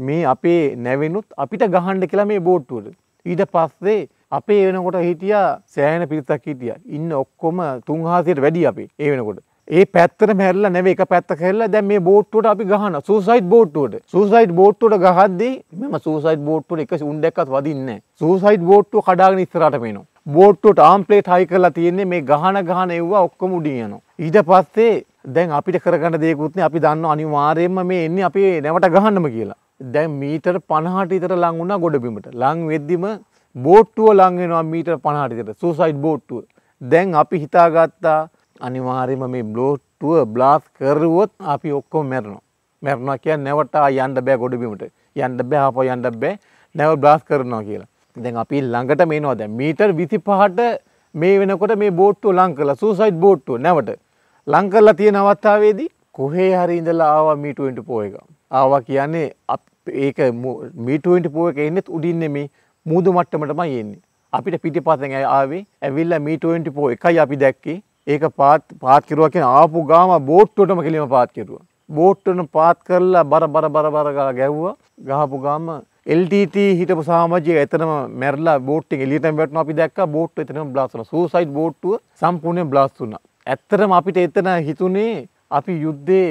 මේ අපේ නැවෙනුත් අපිට ගහන්න කියලා මේ බෝට්ටුවට. ඊට පස්සේ අපේ එනකොට හිටිය සෑන පිරිතක් හිටිය ඉන්න ඔක්කොම තුන්හාසයට වැඩි අපි ඒ වෙනකොට ඒ පැත්තර මැරල නැව එක පැත්ත කරලා දැ මේ බෝට්ටුවට අපි ගහන සූසයිට් බෝට්ටුවට සූසයිට් බෝට්ටුවට ගහද්දී මෙම සූසයිට් බෝට්ටුවට එක උන්ඩක්කත් වදින්න සූසයිට් බෝට්ටුව කඩාගෙන ඉස්තරට පේන බෝට්ටුවට ආම්පලේට් හයි කරලා තියෙන්නේ මේ ගහන ගහන එව්වා ඔක්කොම උඩියන ඊට පස්සේ දැන් අපිට කරගන්න දෙකුත්නේ අපි දන්න අනිවාර්යෙන්ම මේ එන්නේ අපේ නැවට ගහන්නම කියලා දැන් මීටර් පණහට ඉතර ලං වුණා ගොඩබිමට ලං වෙද්දිම බෝට්ටුව ලංගෙනවා මීට පනාටිතට සූසයිඩ් බෝට්ටුව දැන් අපි හිතාගත්තා අනිවාරෙම මේ බ්ලෝට්ටුව බ්ලාස් කරුවොත් අපි ඔක්කෝ මැරනවා මැරනවා කිය නැවටා යන්න බෑ ගොඩබිමට යන්න බෑහප යන්න බෑ නැව බ්ලාස් කරනවා කියලා දැන් අපි ළඟට මේනවා දැ මීටර් විසි පහට මේ වෙනකොට මේ බෝට්ටුව ලං කලා සූසයිඩ් බෝට්ටුව නැවට ලංකරලා තියෙන අවත්තාවේදී කොහේ හරි ඉඳලා ආවා මීටුවෙන්ට පෝය එක ආවා කියන්නේ අප ඒක මීටුවෙන්ට පෝය එක එන්නෙත් උඩින්නෙමේ මුහුදු මට්ටමටමයි එන්නේ. අපිට පිටිපස්සෙන් ආවේ ඇවිල්ලා මී 24 එකයි අපි දැක්කේ. ඒක පාත් පාත් කෙරුවා කියන ආපු ගාම බෝට්ටුවටම කෙලිම පාත් කෙරුවා. බෝට්ටුවන පාත් කරලා බර බර බර බර ගැව්වා. ගහපු ගාම LTT හිටපු සමාජයේ එතනම මැරලා බෝට්ටෙන් එළියටම වැටුණා අපි දැක්කා බෝට්ටුව එතනම බ්ලාස්ට් වුණා. සූසයිඩ් බෝට්ටුව සම්පූර්ණයෙන් බ්ලාස්ට් වුණා. ඇත්තටම අපිට එතන හිතුනේ අපි යුද්ධේ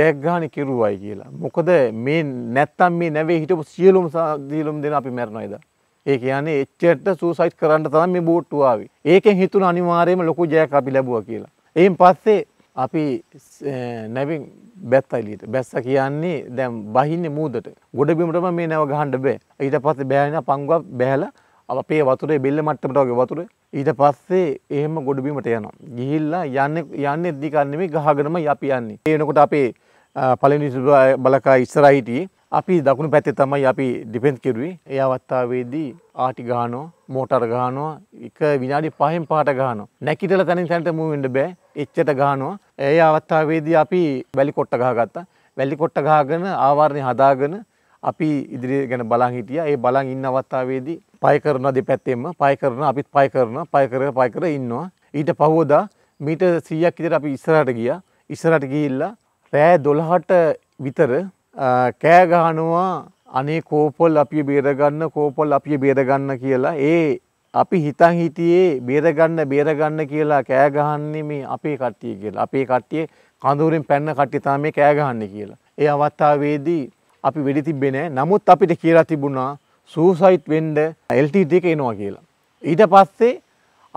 ජයග්‍රහණ කෙරුවයි කියලා. මොකද මේ නැත්තම් මේ නැවේ හිටපු සියලුම සීලුම් දෙන අපි මැරෙනවා එදා. ඒ කියන්නේ එච්චරට සූසයිඩ් කරන්න තමයි මේ බෝට්ටුව ආවේ. ඒකෙන් හිතුණ අනිවාර්යයෙන්ම ලොකු ජයක් අපි ලැබුවා කියලා. එයින් පස්සේ අපි නැවින් බැස්ස එළියට. බැස්ස කියන්නේ දැන් බහින්නේ මූදට. ගොඩ බිමටම මේ නැව ගහන්න බෑ. ඊට පස්සේ බෑහෙන පංගුවක් බෑලා අපේ වතුරේ බෙල්ල මට්ටමට වගේ වතුර ඊට පස්සේ එහෙම ගොඩ බිමට යනවා. ගිහිල්ලා යන්නේ යන්නේ දිගන්නේ ගහගෙනම අපි යන්නේ. ඒනකොට අපේ පළවෙනි බලකා ඉස්සරහ හිටියේ අපි දකුණු පැත්තේ තමයි අපි ඩිපෙන්ස් කෙරුවේ. ඒ අවස්ථාවේදී ආටි ගහනවා, මෝටර ගහනවා, එක විනාඩි 5න් පාට ගහනවා. නැකිටලා තනින් තනට මූව් වෙන්න බෑ. එච්චට ගහනවා. ඒ අවස්ථාවේදී අපි වැලි කොට්ට ගහගත්තා. වැලි කොට්ට ගහගෙන ආවරණය හදාගෙන අපි ඉදිරිය ගැන බලන් හිටියා. ඒ බලන් ඉන්න අවස්ථාවේදී පය කරන දෙපැත්තෙම පය කරන අපිත් පය කරන පය කර පය කර ඉන්නවා. ඊට පහවදා මීට 100ක් විතර අපි ඉස්සරහට ගියා. ඉස්සරහට ගිහිල්ලා රෑ 12ට විතර කෑ ගහනවා අනේ කෝපොල් අපි බේරගන්න කෝපොල් අපි බේරගන්න කියලා ඒ අපි හිතන් හිටියේ බේරගන්න බේරගන්න කියලා කෑ ගහන්නේ මේ අපේ කට්ටිය කියලා. අපේ කට්ටිය කඳුරෙන් පැන්න කට්ටිය තමයි මේ කෑ ගහන්නේ කියලා. ඒ අවස්ථාවේදී අපි වෙඩි තිබ්බේ නැහැ. නමුත් අපිට කියලා තිබුණා සූසයිඩ් වෙන්න LTT එක එනවා කියලා. ඊට පස්සේ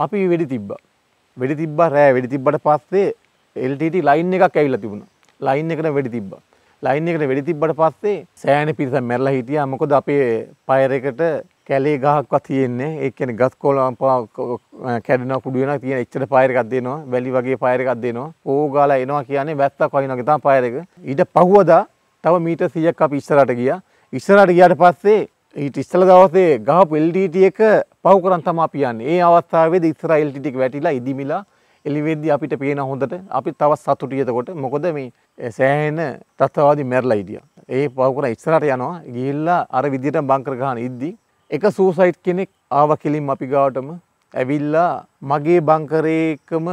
අපි වෙඩි තිබ්බා. වෙඩි තිබ්බා රෑ වෙඩි තිබ්බට පස්සේ LTT ලයින් එකක් ඇවිල්ලා තිබුණා. ලයින් එකට වෙඩි තිබ්බා. ලයින් එකට වෙඩි තිබ්බට පස්සේ සෑහෙන පිරිසක් මැරලා හිටියා. මොකද අපේ පයර් එකට කැලේ ගහක්වත් තියෙන්නේ. ඒ කියන්නේ ගස් කොළන් කැඩෙනවා කුඩු වෙනවා තියෙන එච්චර පයර් එකක් දෙනවා. වැලි වගේ පයර් එකක් දෙනවා. ඕගාලා එනවා කියන්නේ වැස්සක් වහිනවා වගේ තමයි පයර් එක. ඊට පහුවදා තව මීටර් 100ක් අපි ඉස්සරහට ගියා. ඉස්සරහට ගියාට පස්සේ ඊට ඉස්සල දවසේ ගහපු LDT එක පහු කරන් තමයි අපි යන්නේ. ඒ අවස්ථාවේදී ඉස්සරහ LDT එක වැටිලා ඉදිමිලා එලිවෙද්දි අපිට පේන හොඳට අපි තවත් සතුටුයි එතකොට මොකද මේ සෑහෙන තත්ත්වවාදී මැරලා හිටියා. ඒ පවකර ඉස්සරහට යනවා ගිහිල්ලා අර විදියට බංකර ගහන ඉද්දි එක සූසයිඩ් කෙනෙක් ආවා කෙලින්ම අපි ගාවටම ඇවිල්ලා මගේ බංකරේකම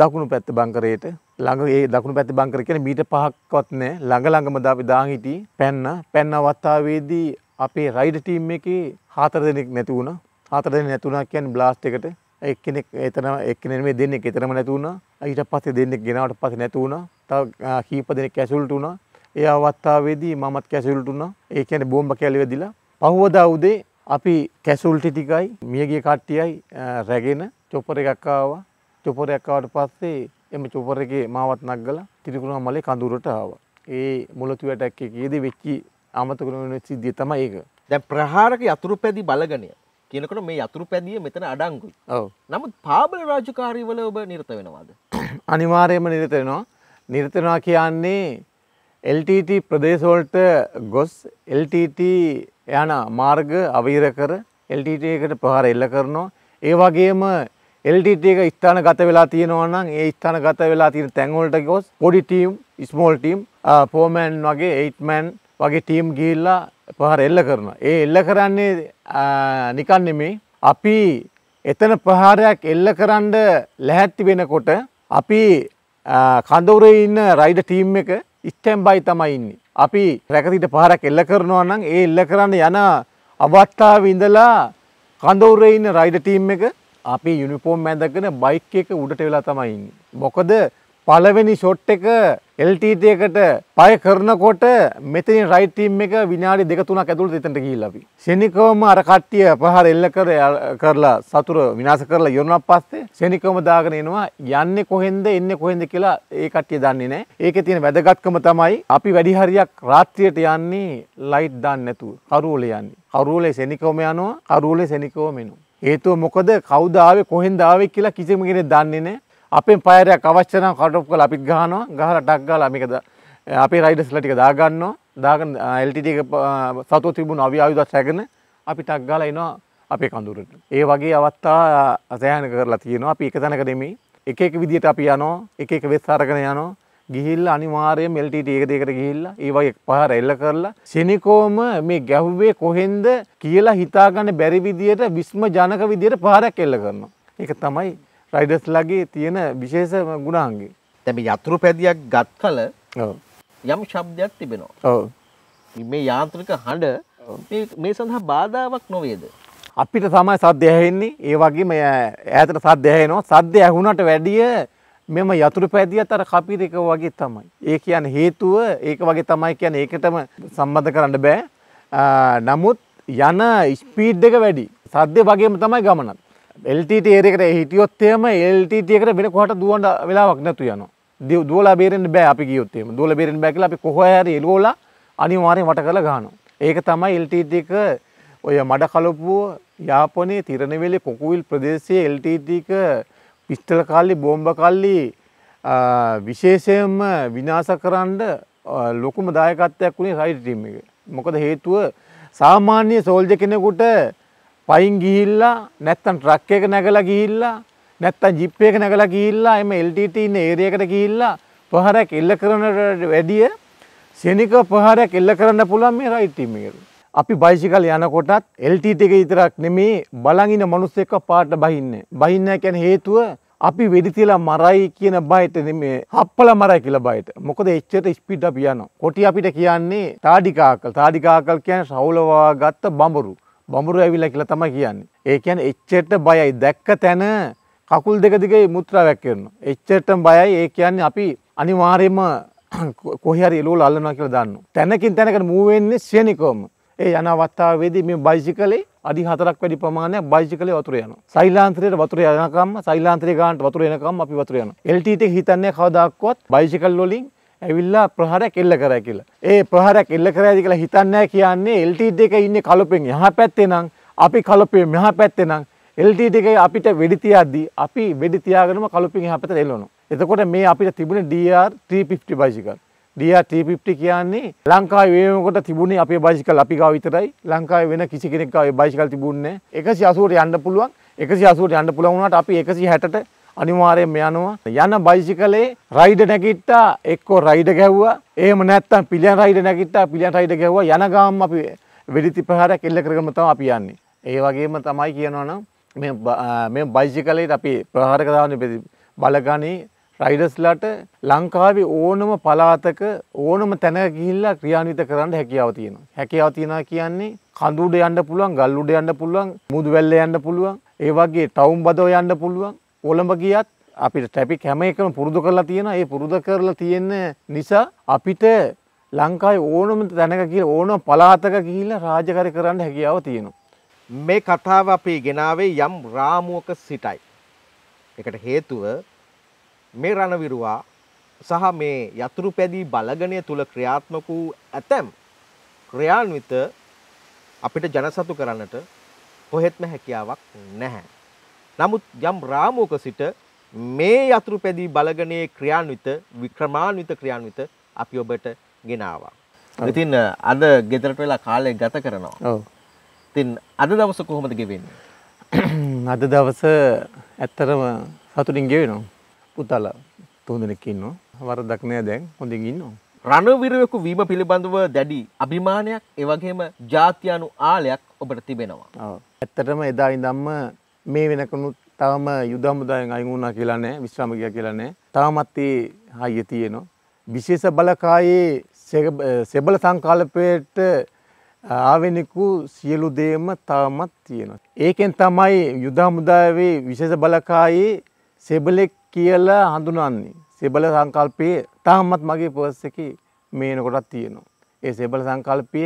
දකුණු පැත්ත බංකරේට ළඟ ඒ දකුණු පැත්ත බංකර කියන්නේ මීට පහක්වත් නැහැ ළඟ ළඟම දාපි දාන් හිටි පැන්න පැන්න අවස්ථාවේදී අපේ රයිඩර් ටීම් එකේ හතර දෙනෙක් නැති වුණා හතර දෙනෙක් නැතුණා කියන්නේ බ්ලාස්ට් එකට එක්කෙනෙක් එතන එක්කෙනෙක් මේ දෙන්නෙක් එතරම නැති වුණා. ඊට පස්සේ දෙන්නෙක් ගෙනාවට පස්සේ නැති වුණා. තව කීප දෙනෙක් ඇසුරට වුණා. ඒ අවස්ථාවේදී මමත් කැසුල්ට වුණා. ඒ කියන්නේ බෝම්බ කැලි වැදිලා. පහවදා උදේ අපි කැසුල්ටි ටිකයි මියගිය කට්ටියයි රැගෙන චොපර එකක් ආවා. චොපර එකක් ආවට පස්සේ එම චොපර එකේ මාවත් නැග්ගලා තිරිකුණා මලේ කඳුරට ආවා. ඒ මුලතු වැටක් එකේදී වෙච්චි අමතක නොවන සිද්ධිය තමයි ඒක. දැන් ප්‍රහාරක යතුරුපැදි බලගණය කියනකට මේ යතුරු පැදිය මෙතන අඩංගුයි නමුත් පාබල රාජකාරීවල ඔබ නිරත වෙනවාද. අනිවාරයම නිරතෙනවා නිරතෙනවා කියන්නේ LTT ප්‍රදේශවලට ගොස් LTT යන මාර්ග අවීර කර LTT එකට ප්‍රහාර එල්ල කරනවා ඒ වගේම LTT එක ස්ථාන ගත වෙලා තියෙනවා නම් ඒ ස්ථාන ගත වෙලා තියෙන තැන්වලට ගොස් පොඩි ටීම් ස්මෝල් ටීම් ෆෝමෑන් වගේ 8 මෑන් වගේ ටීම් ගිල්ලා පහර එල්ල කරන. ඒ එල්ල කරන්නේ නිකන් නෙමේ. අපි එතන ප්‍රහාරයක් එල්ල කරන්න ලැහැත්ති වෙනකොට අපි කඳවුරේ ඉන්න රයිඩ ටීම් එක ස්තැම්බයි තමයි ඉන්නේ. අපි රැකතිට පහරක් එල්ල කරනවා නම් ඒ එල්ල කරන්න යන අවස්ථාවේ ඉඳලා කඳවුරේ ඉන්න රයිඩ ටීම් එක අපි යුනිෆෝම් ඇඳගෙන බයික් එක උඩට වෙලා තමයි ඉන්නේ. මොකද පළවෙනි ෂොට් එක LTT එකට පය කරනකොට මෙතනින් රයිට් ටීම් එක විනාඩි දෙක තුනක් ඇතුළත එතනට ගිහිල්ලා අපි. ශෙනිකවම අර කට්ටිය ප්‍රහාර එල්ල කර කරලා සතුර විනාශ කරලා යොරණක් පස්සේ ශෙනිකවම දාගෙන එනවා යන්නේ කොහෙන්ද එන්නේ කොහෙන්ද කියලා ඒ කට්ටිය දන්නේ නැහැ. ඒකේ තියෙන වැදගත්කම තමයි අපි වැඩි හරියක් රාත්‍රියට යන්නේ ලයිට් දාන්න නැතුව. කරුවල යන්නේ. කරුවලේ ශෙනිකවම යනවා කරුවලේ ශෙනිකවම එනවා. හේතුව මොකද කවුද ආවේ කොහෙන්ද ආවේ කියලා කිසිම කෙනෙක් දන්නේ නැහැ. අපෙන් පයරයක් අවශ්‍යන කටප් කල අපිත් ගහනවා ගහල ටක්ගල අමිකද අපේ රයිඩස්ල ටික දාගන්නවා දාගන්න එල්ටට සතු තිබුණ අවි අයුදත් සැගෙන අපි ටක්ගල එනවා අපේ කඳුරට. ඒ වගේ අවත්තා අසෑහන කරලා තියෙනවා අපි එක තැනක දෙමි එක එක විදිට අපි යනෝ එක එක වෙස්සාරකන යනවා ගිහිල් අනිවාරය මෙල්ටට ඒකදකට ගිහිල්ල ඒවයි පහර එල්ල කරලා සෙනකෝම මේ ගැහුවේ කොහෙන්ද කියලා හිතාගන්න බැරිවිදියට විස්ම ජනක විදියට පාරක් එල්ල කරනවා. එක තමයි රයිඩස් ලගේ තියෙන විශේෂ ගුණාන්ගේ තැම යතුරු පැදියක් ගත් කල යම් ශබ්දයක් තිබෙනවා මේ යාන්ත්‍රික හඬ මේ සඳහා බාධාවක් නොවේද අපිට තමයි සද්‍යයහෙන්නේ ඒ වගේ මේ ඇතට සද්‍යයනවා සද්‍ය ඇහුණට වැඩිය මෙම යතුරු පැදිය අර කපිර එක වගේ තමයි ඒ කියන්න හේතුව ඒක වගේ තමයි කියන ඒකටම සම්බධ කරන්න බෑ නමුත් යන ස්පීඩ් එක වැඩි සද්‍ය වගේම තමයි ගමනත් එල්ටට ඒරෙකට හිටියොත්තේම එල්ටටයකට වෙන කොට දුවන්ට වෙලාවක් නැතු යන දල බේරෙන් බෑ අපි ගියොත්තේම දොල බේරෙන් බැකල අපි කොහර එලෝල අනිවාරය මට කළ ගාන ඒක තමයි එල්ටක ඔය මඩ කලපුුව යාපනේ තිරණවෙලි කොකුවිල් ප්‍රදේශයේ එල්ටක පිස්ටල කල්ලි බෝම්භ කල්ලි විශේෂයෙන්ම විනාස කරන්ඩ ලොකුම දායකත්වයක් වුණේ රයිට ටීම එක මොකද හේතුව සාමාන්‍ය සෝල්ජ කෙනෙකුට පයින් ගිහිල්ලා නැත්තන් ට්‍රක් එක නැගලා ගිහිල්ලා නැත්තන් ජිප් එක නැගලා ගිහිල්ලා එම LTT ඉන්න ඒරියකට ගිහිල්ලා ප්‍රහාරයක් එල්ල කරන වැඩිය සෙනික ප්‍රහාරයක් එල්ල කරන්න පුළුවන් මේ රයිට් ටීම් එකට. අපි බයිසිකල් යනකොටත් LTT එක විතරක් නෙමේ බලන් ඉන්න මිනිස් එක්ක පාට බහින්නේ. බහින්නේ කියන්නේ හේතුව අපි වෙඩි තියලා මරයි කියන බයට නෙමේ හප්පල මරයි කියලා බයට. මොකද එච්චර ස්පීඩ් අපි යනවා. කොටි අපිට කියන්නේ තාඩිකාකල්. තාඩිකාකල් කියන්නේ සවුලවා ගත්ත බඹරු. වමුරු ඇවිල්ලා කියලා තමයි කියන්නේ. ඒ කියන්නේ එච්චරට බයයි. දැක්ක තැන කකුල් දෙක දිගේ මුත්‍රාවක් කරනවා. එච්චරටම බයයි. ඒ කියන්නේ අපි අනිවාර්යයෙන්ම කොහේ හරි එළවලු අල්ලනවා කියලා දන්නවා. තැනකින් තැනකට මූව් වෙන්නේ ශ්‍රේණිකවම. ඒ යන අවස්ථාවේදී මේ බයිසිකලේ අඩි 4ක් වැඩි ප්‍රමාණයක් බයිසිකලේ වතුර යනවා. සෛලාන්තරයට වතුර යනකම්ම සෛලාන්තරේ ගානට වතුර එනකම්ම අපි වතුර යනවා. LTT එක හිතන්නේ කවදාක්වත් බයිසිකල් වලින් ඇවිල්ලා ප්‍රහරයක් එල්ල කරයි කියලා. ඒ ප්‍රහරයක් එල්ල කරයිද කියලා හිතන්නේ නැහැ කියන්නේ LTD එකේ ඉන්නේ කලොපෙන් එහා පැත්තේ නම් අපි කලොපේ මෙහා පැත්තේ නම් LTD එකේ අපිට වෙඩි තියද්දී අපි වෙඩි තියාගෙනම කලොපෙන් එහා පැත්තට එල්ලනවා. එතකොට මේ අපිට තිබුණේ DR 350 බයිසිකල්. DR 350 කියන්නේ ලංකාවේ වේවකට තිබුණේ අපේ බයිසිකල් අපි ගාව විතරයි. ලංකාවේ වෙන කිසි කෙනෙක් ගාව බයිසිකල් තිබුණේ නැහැ. 180ට යන්න පුළුවන්. 180ට යන්න පුළුවන් වුණාට අපි 160ට අනිවාරයෙන් යනවා. යන බයිසිකලේ රයිඩ නැකිට්ටා එක්කෝ රයිඩ ගැව්වා ඒම නැත්තම් පිළියන් රයිඩ නැකිට්ටා පිළියන් රයිඩ ගැව්වා යන ගාම් අපි වෙඩිති ප්‍රහාරයක් එල්ල කරගම තම අපි යන්නේ. ඒ වගේම තමයි කියනවනම් මේ බයිසිකලේට අපි ප්‍රහාර කරවන්නේ බලගනී රයිඩස්ලට ලංකාවේ ඕනම පලාතක ඕනම තැන ගිහිල්ලා ක්‍රියාන්විත කරන්න හැකියාව තියෙනවා. හැකියාව තියෙනවා කියන්නේ කඳුඩ යන්න පුළුවන්, ගල්ුඩ යන්න පුළුවන්, මුදු වැල්ල යන්න පුළුවන්, ඒ වගේ ටවුන් බදව යන්න පුළුවන්. කොළඹ ගියත් අපිට ටැපික් හැම එකම පුරුදු කරලා තියෙන ඒ පුරුදු කරලා තියෙන නිසා අපිට ලංකායි ඕනම තැනක කියල ඕන පලාතක කියල රාජකර කරන්න හැකියාව තියෙනවා. මේ කතාව අපි ගෙනාවේ යම් රාමුවක සිටයි. එකට හේතුව මේ රණවිරුවා සහ මේ යතුරු පැදී බලගනය තුළ ක්‍රියාත්මක වූ ඇතැම් ක්‍රියාන්විත අපිට ජනසතු කරන්නට කොහෙත්ම හැකියාවක් නැහැ. නමුත් යම් රාමුවක සිට මේ යතුරු පැදී බලගනයේ ක්‍රියාන්විත වික්‍රමාන්විත ක්‍රියාන්විත අපි ඔබට ගෙනවා. ඉතින් අද ගෙදරට වෙලා කාලය ගත කරනවා. තින් අද දවස කොහොමද ගෙවෙන්නේ. අද දවස ඇත්තරම සතුටින් ගෙවෙනවා. පුතල තුන්දෙනෙක්කින්නවා. වර දක්නය දැන් හොඳින් ඉන්නවා. රණවිරයකු වීම පිළිබඳව දැඩි අභිමානයක් එවගේම ජාතියනු ආලයක් ඔබට තිබෙනවා. ඇත්තටම එදා ඉඳම්ම මේ වෙනකනුත් තවම යුද හමුදාවෙන් අයින් වුණා කියලා නැහැ විශ්‍රාම ගියා කියලා නැහැ. තාමත් ඒ හයිය තියෙනවා. විශේෂ බලකායේ සෙබල සංකල්පයට ආවෙනිකු සියලු දේම තාමත් තියෙනවා. ඒකෙන් තමයි යුද හමුදාවේ විශේෂ බලකායේ සෙබලෙක් කියලා හඳුනන්නේ. සෙබල සංකල්පයේ තාමත් මගේ පර්ස් එකේ මේනකොටත් තියෙනවා. ඒ සෙබල සංකල්පය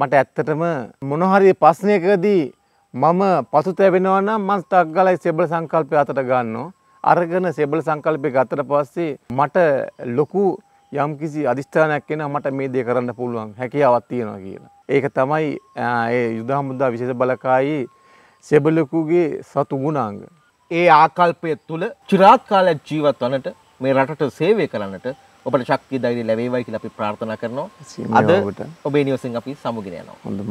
මට ඇත්තටම මොනහරි ප්‍රශ්නයකදී මම පසුතැවෙනවා නම් මං ටක් ගාලා සෙබල සංකල්පය අතට ගන්නවා. අරගෙන සෙබල සංකල්පය ගත්තට පස්සේ මට ලොකු යම්කිසි අධිෂ්ඨානයක් එනවා මට මේ දේ කරන්න පුළුවන් හැකියාවක් තියෙනවා කියලා. ඒක තමයි ඒ යුද හමුදා විශේෂ බලකායේ සෙබලකුගේ සතු ගුණාංග. ඒ ආකල්පය තුළ චිරාත් කාලයක් ජීවත් වනට මේ රටට සේවය කරන්නට ඔබට ශක්තිය ධෛර්යය ලැබේවයි කියලා අපි ප්‍රාර්ථනා කරනවා. අද ඔබේ නිවසින් අපි සමුගෙන යනවා. හොඳයි.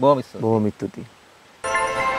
බොහොම ස්තුතියි. බොහොම ස්තුතියි. Bye.